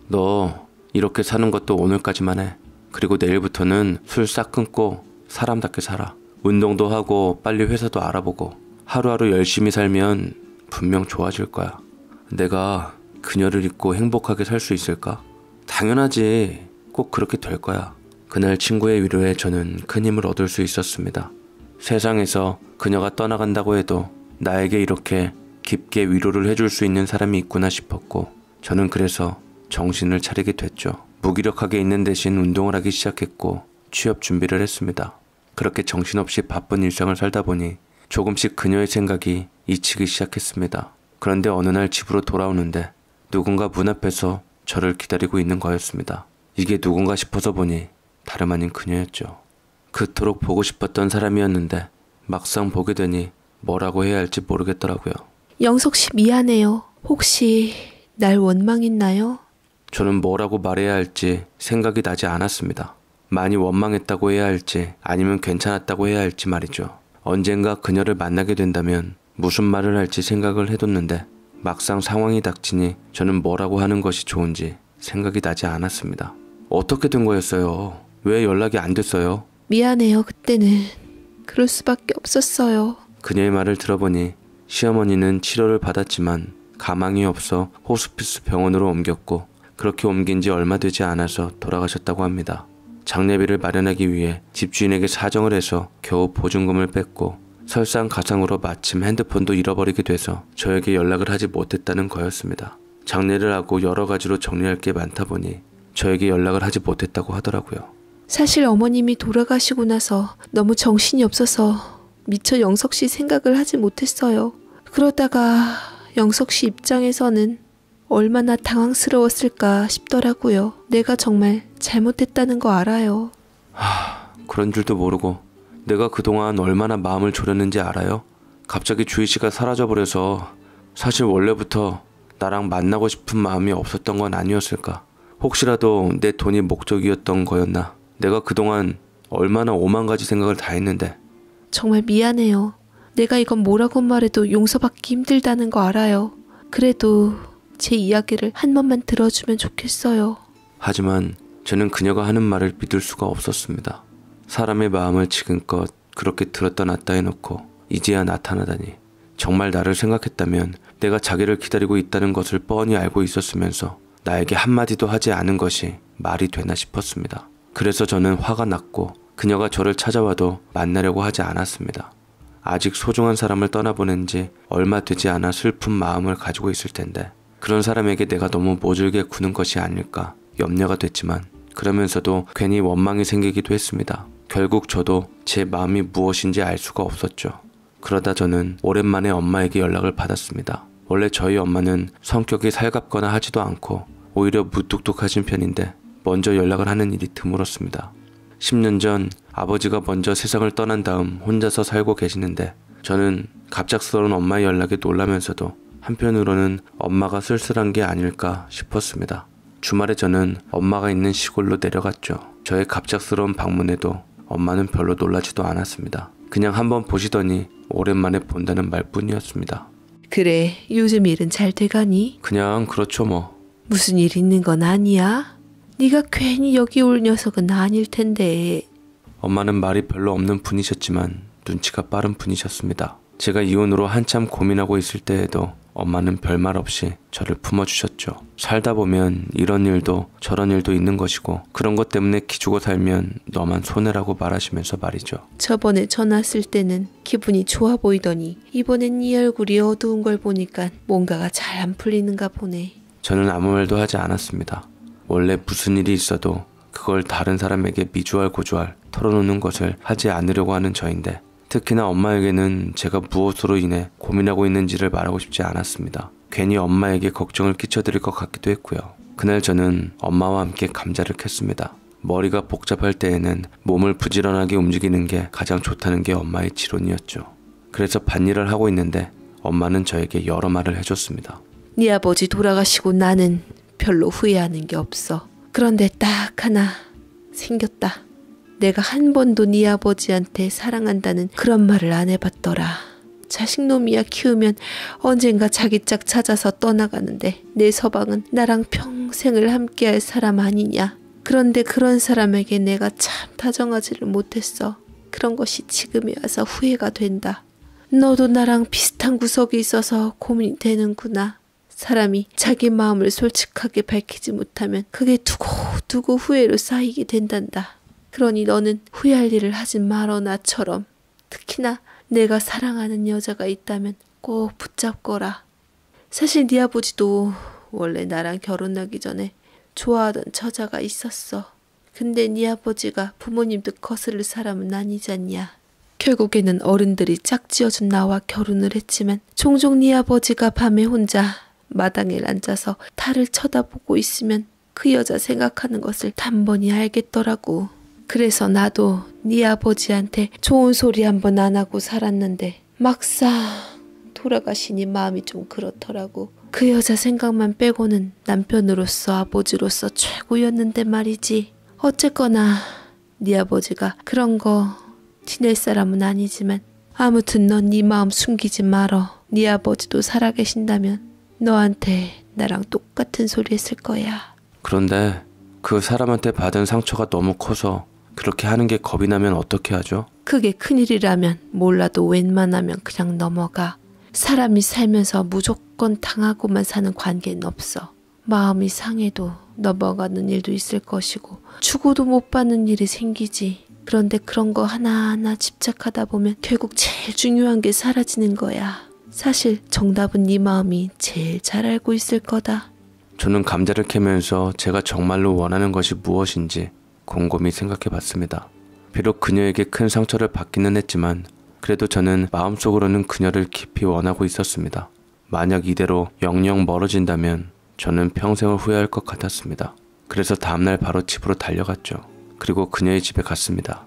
너 이렇게 사는 것도 오늘까지만 해. 그리고 내일부터는 술 싹 끊고 사람답게 살아. 운동도 하고 빨리 회사도 알아보고 하루하루 열심히 살면 분명 좋아질 거야. 내가 그녀를 잊고 행복하게 살 수 있을까? 당연하지. 꼭 그렇게 될 거야. 그날 친구의 위로에 저는 큰 힘을 얻을 수 있었습니다. 세상에서 그녀가 떠나간다고 해도 나에게 이렇게 깊게 위로를 해줄 수 있는 사람이 있구나 싶었고 저는 그래서 정신을 차리게 됐죠. 무기력하게 있는 대신 운동을 하기 시작했고 취업 준비를 했습니다. 그렇게 정신없이 바쁜 일상을 살다 보니 조금씩 그녀의 생각이 잊히기 시작했습니다. 그런데 어느 날 집으로 돌아오는데 누군가 문 앞에서 저를 기다리고 있는 거였습니다. 이게 누군가 싶어서 보니 다름 아닌 그녀였죠. 그토록 보고 싶었던 사람이었는데 막상 보게 되니 뭐라고 해야 할지 모르겠더라고요. 영석 씨 미안해요. 혹시 날 원망했나요? 저는 뭐라고 말해야 할지 생각이 나지 않았습니다. 많이 원망했다고 해야 할지 아니면 괜찮았다고 해야 할지 말이죠. 언젠가 그녀를 만나게 된다면 무슨 말을 할지 생각을 해뒀는데 막상 상황이 닥치니 저는 뭐라고 하는 것이 좋은지 생각이 나지 않았습니다. 어떻게 된 거였어요? 왜 연락이 안 됐어요? 미안해요, 그때는. 그럴 수밖에 없었어요. 그녀의 말을 들어보니 시어머니는 치료를 받았지만 가망이 없어 호스피스 병원으로 옮겼고 그렇게 옮긴 지 얼마 되지 않아서 돌아가셨다고 합니다. 장례비를 마련하기 위해 집주인에게 사정을 해서 겨우 보증금을 뺐고 설상가상으로 마침 핸드폰도 잃어버리게 돼서 저에게 연락을 하지 못했다는 거였습니다. 장례를 하고 여러 가지로 정리할 게 많다 보니 저에게 연락을 하지 못했다고 하더라고요. 사실 어머님이 돌아가시고 나서 너무 정신이 없어서 미처 영석 씨 생각을 하지 못했어요. 그러다가 영석 씨 입장에서는 얼마나 당황스러웠을까 싶더라고요. 내가 정말 잘못했다는 거 알아요. 하, 그런 줄도 모르고 내가 그동안 얼마나 마음을 졸였는지 알아요? 갑자기 주희 씨가 사라져버려서 사실 원래부터 나랑 만나고 싶은 마음이 없었던 건 아니었을까? 혹시라도 내 돈이 목적이었던 거였나? 내가 그동안 얼마나 오만 가지 생각을 다 했는데. 정말 미안해요. 내가 이건 뭐라고 말해도 용서받기 힘들다는 거 알아요. 그래도 제 이야기를 한 번만 들어주면 좋겠어요. 하지만 저는 그녀가 하는 말을 믿을 수가 없었습니다. 사람의 마음을 지금껏 그렇게 들었다 놨다 해놓고 이제야 나타나다니 정말 나를 생각했다면 내가 자기를 기다리고 있다는 것을 뻔히 알고 있었으면서 나에게 한마디도 하지 않은 것이 말이 되나 싶었습니다. 그래서 저는 화가 났고 그녀가 저를 찾아와도 만나려고 하지 않았습니다. 아직 소중한 사람을 떠나보낸 지 얼마 되지 않아 슬픈 마음을 가지고 있을 텐데 그런 사람에게 내가 너무 모질게 구는 것이 아닐까 염려가 됐지만 그러면서도 괜히 원망이 생기기도 했습니다. 결국 저도 제 마음이 무엇인지 알 수가 없었죠. 그러다 저는 오랜만에 엄마에게 연락을 받았습니다. 원래 저희 엄마는 성격이 살갑거나 하지도 않고 오히려 무뚝뚝하신 편인데 먼저 연락을 하는 일이 드물었습니다. 10년 전 아버지가 먼저 세상을 떠난 다음 혼자서 살고 계시는데 저는 갑작스러운 엄마의 연락에 놀라면서도 한편으로는 엄마가 쓸쓸한 게 아닐까 싶었습니다. 주말에 저는 엄마가 있는 시골로 내려갔죠. 저의 갑작스러운 방문에도 엄마는 별로 놀라지도 않았습니다. 그냥 한번 보시더니 오랜만에 본다는 말뿐이었습니다. 그래, 요즘 일은 잘 돼가니? 그냥 그렇죠 뭐. 무슨 일 있는 건 아니야? 네가 괜히 여기 올 녀석은 아닐 텐데. 엄마는 말이 별로 없는 분이셨지만 눈치가 빠른 분이셨습니다. 제가 이혼으로 한참 고민하고 있을 때에도 엄마는 별말 없이 저를 품어주셨죠. 살다 보면 이런 일도 저런 일도 있는 것이고 그런 것 때문에 기죽어 살면 너만 손해라고 말하시면서 말이죠. 저번에 전화 을 때는 기분이 좋아 보이더니 이번엔 네 얼굴이 어두운 걸 보니까 뭔가가 잘 안 풀리는가 보네. 저는 아무 말도 하지 않았습니다. 원래 무슨 일이 있어도 그걸 다른 사람에게 미주알 고주알 털어놓는 것을 하지 않으려고 하는 저인데 특히나 엄마에게는 제가 무엇으로 인해 고민하고 있는지를 말하고 싶지 않았습니다. 괜히 엄마에게 걱정을 끼쳐드릴 것 같기도 했고요. 그날 저는 엄마와 함께 감자를 캤습니다. 머리가 복잡할 때에는 몸을 부지런하게 움직이는 게 가장 좋다는 게 엄마의 지론이었죠. 그래서 밭일을 하고 있는데 엄마는 저에게 여러 말을 해줬습니다. 네 아버지 돌아가시고 나는 별로 후회하는 게 없어. 그런데 딱 하나 생겼다. 내가 한 번도 네 아버지한테 사랑한다는 그런 말을 안 해봤더라. 자식놈이야 키우면 언젠가 자기 짝 찾아서 떠나가는데 내 서방은 나랑 평생을 함께할 사람 아니냐. 그런데 그런 사람에게 내가 참 다정하지를 못했어. 그런 것이 지금에 와서 후회가 된다. 너도 나랑 비슷한 구석이 있어서 고민이 되는구나. 사람이 자기 마음을 솔직하게 밝히지 못하면 그게 두고두고 후회로 쌓이게 된단다. 그러니 너는 후회할 일을 하지 말어 나처럼. 특히나 내가 사랑하는 여자가 있다면 꼭 붙잡거라. 사실 네 아버지도 원래 나랑 결혼하기 전에 좋아하던 처자가 있었어. 근데 네 아버지가 부모님 도 거슬릴 사람은 아니잖냐. 결국에는 어른들이 짝지어준 나와 결혼을 했지만 종종 네 아버지가 밤에 혼자 마당에 앉아서 달을 쳐다보고 있으면 그 여자 생각하는 것을 단번에 알겠더라고. 그래서 나도 네 아버지한테 좋은 소리 한 번 안 하고 살았는데 막상 돌아가시니 마음이 좀 그렇더라고. 그 여자 생각만 빼고는 남편으로서 아버지로서 최고였는데 말이지. 어쨌거나 네 아버지가 그런 거 지낼 사람은 아니지만 아무튼 넌 네 마음 숨기지 말어. 네 아버지도 살아계신다면 너한테 나랑 똑같은 소리 했을 거야. 그런데 그 사람한테 받은 상처가 너무 커서 그렇게 하는 게 겁이 나면 어떻게 하죠? 그게 큰일이라면 몰라도 웬만하면 그냥 넘어가. 사람이 살면서 무조건 당하고만 사는 관계는 없어. 마음이 상해도 넘어가는 일도 있을 것이고 죽어도 못 받는 일이 생기지. 그런데 그런 거 하나하나 집착하다 보면 결국 제일 중요한 게 사라지는 거야. 사실 정답은 네 마음이 제일 잘 알고 있을 거다. 저는 감자를 캐면서 제가 정말로 원하는 것이 무엇인지 곰곰이 생각해 봤습니다. 비록 그녀에게 큰 상처를 받기는 했지만 그래도 저는 마음속으로는 그녀를 깊이 원하고 있었습니다. 만약 이대로 영영 멀어진다면 저는 평생을 후회할 것 같았습니다. 그래서 다음날 바로 집으로 달려갔죠. 그리고 그녀의 집에 갔습니다.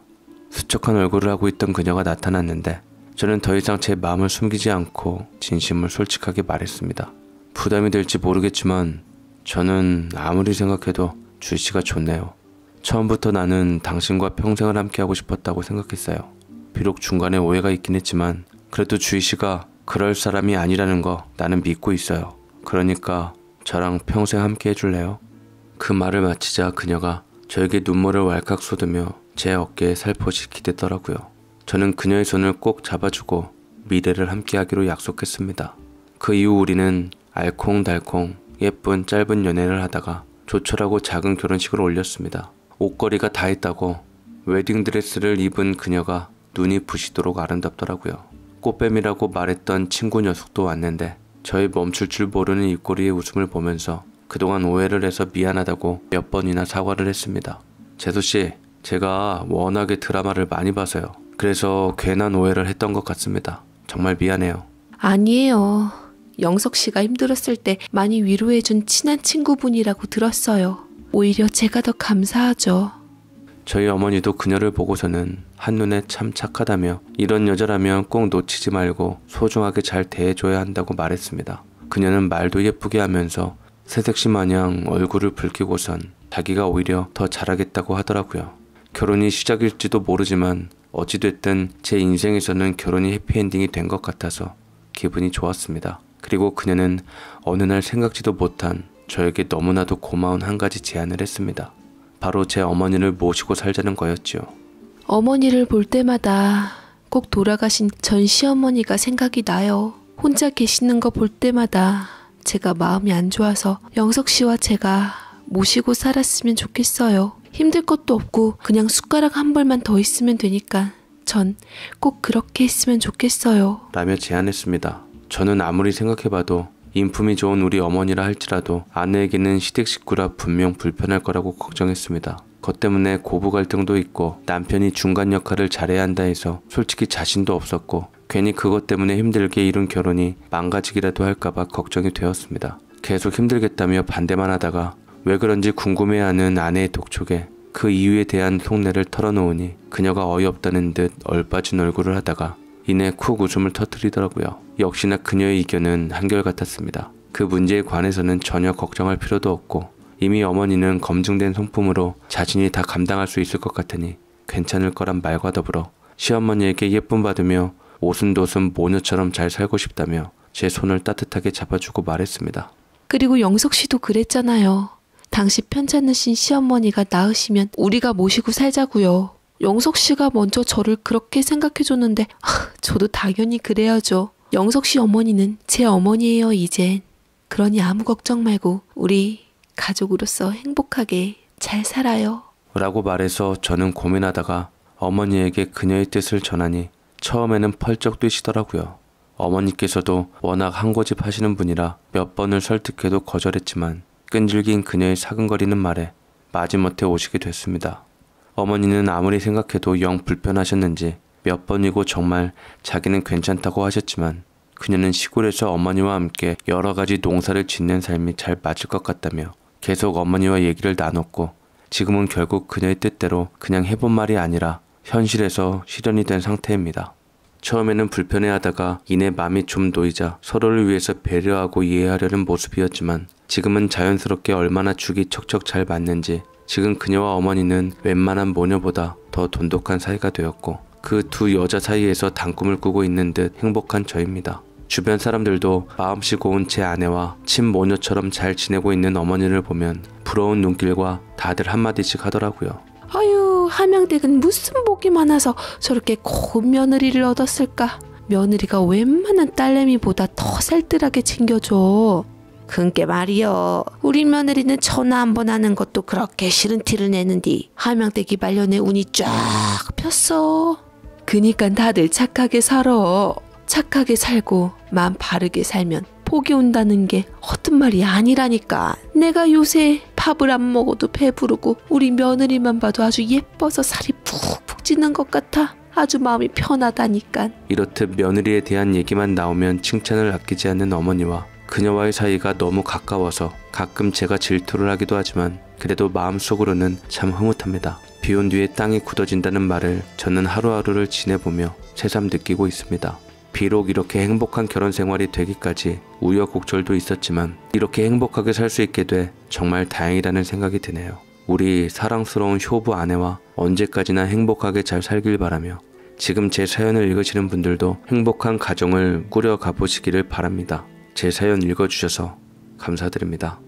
수척한 얼굴을 하고 있던 그녀가 나타났는데 저는 더 이상 제 마음을 숨기지 않고 진심을 솔직하게 말했습니다. 부담이 될지 모르겠지만 저는 아무리 생각해도 주씨가 좋네요. 처음부터 나는 당신과 평생을 함께하고 싶었다고 생각했어요. 비록 중간에 오해가 있긴 했지만 그래도 주희 씨가 그럴 사람이 아니라는 거 나는 믿고 있어요. 그러니까 저랑 평생 함께 해줄래요? 그 말을 마치자 그녀가 저에게 눈물을 왈칵 쏟으며 제 어깨에 살포시 기대더라고요. 저는 그녀의 손을 꼭 잡아주고 미래를 함께하기로 약속했습니다. 그 이후 우리는 알콩달콩 예쁜 짧은 연애를 하다가 조촐하고 작은 결혼식을 올렸습니다. 옷걸이가 다 있다고 웨딩드레스를 입은 그녀가 눈이 부시도록 아름답더라고요. 꽃뱀이라고 말했던 친구 녀석도 왔는데 저희 멈출 줄 모르는 입꼬리의 웃음을 보면서 그동안 오해를 해서 미안하다고 몇 번이나 사과를 했습니다. 제수씨, 제가 워낙에 드라마를 많이 봐서요. 그래서 괜한 오해를 했던 것 같습니다. 정말 미안해요. 아니에요. 영석 씨가 힘들었을 때 많이 위로해준 친한 친구분이라고 들었어요. 오히려 제가 더 감사하죠. 저희 어머니도 그녀를 보고서는 한눈에 참 착하다며 이런 여자라면 꼭 놓치지 말고 소중하게 잘 대해줘야 한다고 말했습니다. 그녀는 말도 예쁘게 하면서 새색시 마냥 얼굴을 붉히고선 자기가 오히려 더 잘하겠다고 하더라고요. 결혼이 시작일지도 모르지만 어찌됐든 제 인생에서는 결혼이 해피엔딩이 된 것 같아서 기분이 좋았습니다. 그리고 그녀는 어느 날 생각지도 못한 저에게 너무나도 고마운 한 가지 제안을 했습니다. 바로 제 어머니를 모시고 살자는 거였지요. 어머니를 볼 때마다 꼭 돌아가신 전 시어머니가 생각이 나요. 혼자 계시는 거 볼 때마다 제가 마음이 안 좋아서 영석 씨와 제가 모시고 살았으면 좋겠어요. 힘들 것도 없고 그냥 숟가락 한 벌만 더 있으면 되니까 전 꼭 그렇게 했으면 좋겠어요. 라며 제안했습니다. 저는 아무리 생각해봐도 인품이 좋은 우리 어머니라 할지라도 아내에게는 시댁 식구라 분명 불편할 거라고 걱정했습니다. 것 때문에 고부 갈등도 있고 남편이 중간 역할을 잘해야 한다 해서 솔직히 자신도 없었고 괜히 그것 때문에 힘들게 이룬 결혼이 망가지기라도 할까봐 걱정이 되었습니다. 계속 힘들겠다며 반대만 하다가 왜 그런지 궁금해하는 아내의 독촉에 그 이유에 대한 속내를 털어놓으니 그녀가 어이없다는 듯 얼빠진 얼굴을 하다가 이내 쿡 웃음을 터뜨리더라고요. 역시나 그녀의 의견은 한결같았습니다. 그 문제에 관해서는 전혀 걱정할 필요도 없고 이미 어머니는 검증된 성품으로 자신이 다 감당할 수 있을 것 같으니 괜찮을 거란 말과 더불어 시어머니에게 예쁨 받으며 오순도순 모녀처럼 잘 살고 싶다며 제 손을 따뜻하게 잡아주고 말했습니다. 그리고 영석 씨도 그랬잖아요. 당시 편찮으신 시어머니가 나으시면 우리가 모시고 살자고요. 영석 씨가 먼저 저를 그렇게 생각해줬는데 아, 저도 당연히 그래야죠. 영석 씨 어머니는 제 어머니예요 이젠. 그러니 아무 걱정 말고 우리 가족으로서 행복하게 잘 살아요. 라고 말해서 저는 고민하다가 어머니에게 그녀의 뜻을 전하니 처음에는 펄쩍 뛰시더라고요. 어머니께서도 워낙 한 고집 하시는 분이라 몇 번을 설득해도 거절했지만 끈질긴 그녀의 사근거리는 말에 마지못해 오시게 됐습니다. 어머니는 아무리 생각해도 영 불편하셨는지 몇 번이고 정말 자기는 괜찮다고 하셨지만 그녀는 시골에서 어머니와 함께 여러 가지 농사를 짓는 삶이 잘 맞을 것 같다며 계속 어머니와 얘기를 나눴고 지금은 결국 그녀의 뜻대로 그냥 해본 말이 아니라 현실에서 실현이 된 상태입니다. 처음에는 불편해하다가 이내 마음이 좀 놓이자 서로를 위해서 배려하고 이해하려는 모습이었지만 지금은 자연스럽게 얼마나 죽이 척척 잘 맞는지 지금 그녀와 어머니는 웬만한 모녀보다 더 돈독한 사이가 되었고 그 두 여자 사이에서 단꿈을 꾸고 있는 듯 행복한 저입니다. 주변 사람들도 마음씨 고운 제 아내와 친모녀처럼 잘 지내고 있는 어머니를 보면 부러운 눈길과 다들 한마디씩 하더라고요. 아유 함양댁은 무슨 복이 많아서 저렇게 고운 며느리를 얻었을까. 며느리가 웬만한 딸내미보다 더 살뜰하게 챙겨줘. 그니께 말이여 우리 며느리는 전화 한 번 하는 것도 그렇게 싫은 티를 내는디 함명대 기발년에 운이 쫙 폈어. 그니깐 다들 착하게 살아. 착하게 살고 마음 바르게 살면 복이 온다는 게 헛된 말이 아니라니까. 내가 요새 밥을 안 먹어도 배부르고 우리 며느리만 봐도 아주 예뻐서 살이 푹푹 찌는 것 같아. 아주 마음이 편하다니까. 이렇듯 며느리에 대한 얘기만 나오면 칭찬을 아끼지 않는 어머니와 그녀와의 사이가 너무 가까워서 가끔 제가 질투를 하기도 하지만 그래도 마음속으로는 참 흐뭇합니다. 비온 뒤에 땅이 굳어진다는 말을 저는 하루하루를 지내보며 새삼 느끼고 있습니다. 비록 이렇게 행복한 결혼 생활이 되기까지 우여곡절도 있었지만 이렇게 행복하게 살 수 있게 돼 정말 다행이라는 생각이 드네요. 우리 사랑스러운 효부 아내와 언제까지나 행복하게 잘 살길 바라며 지금 제 사연을 읽으시는 분들도 행복한 가정을 꾸려가 보시기를 바랍니다. 제 사연 읽어주셔서 감사드립니다.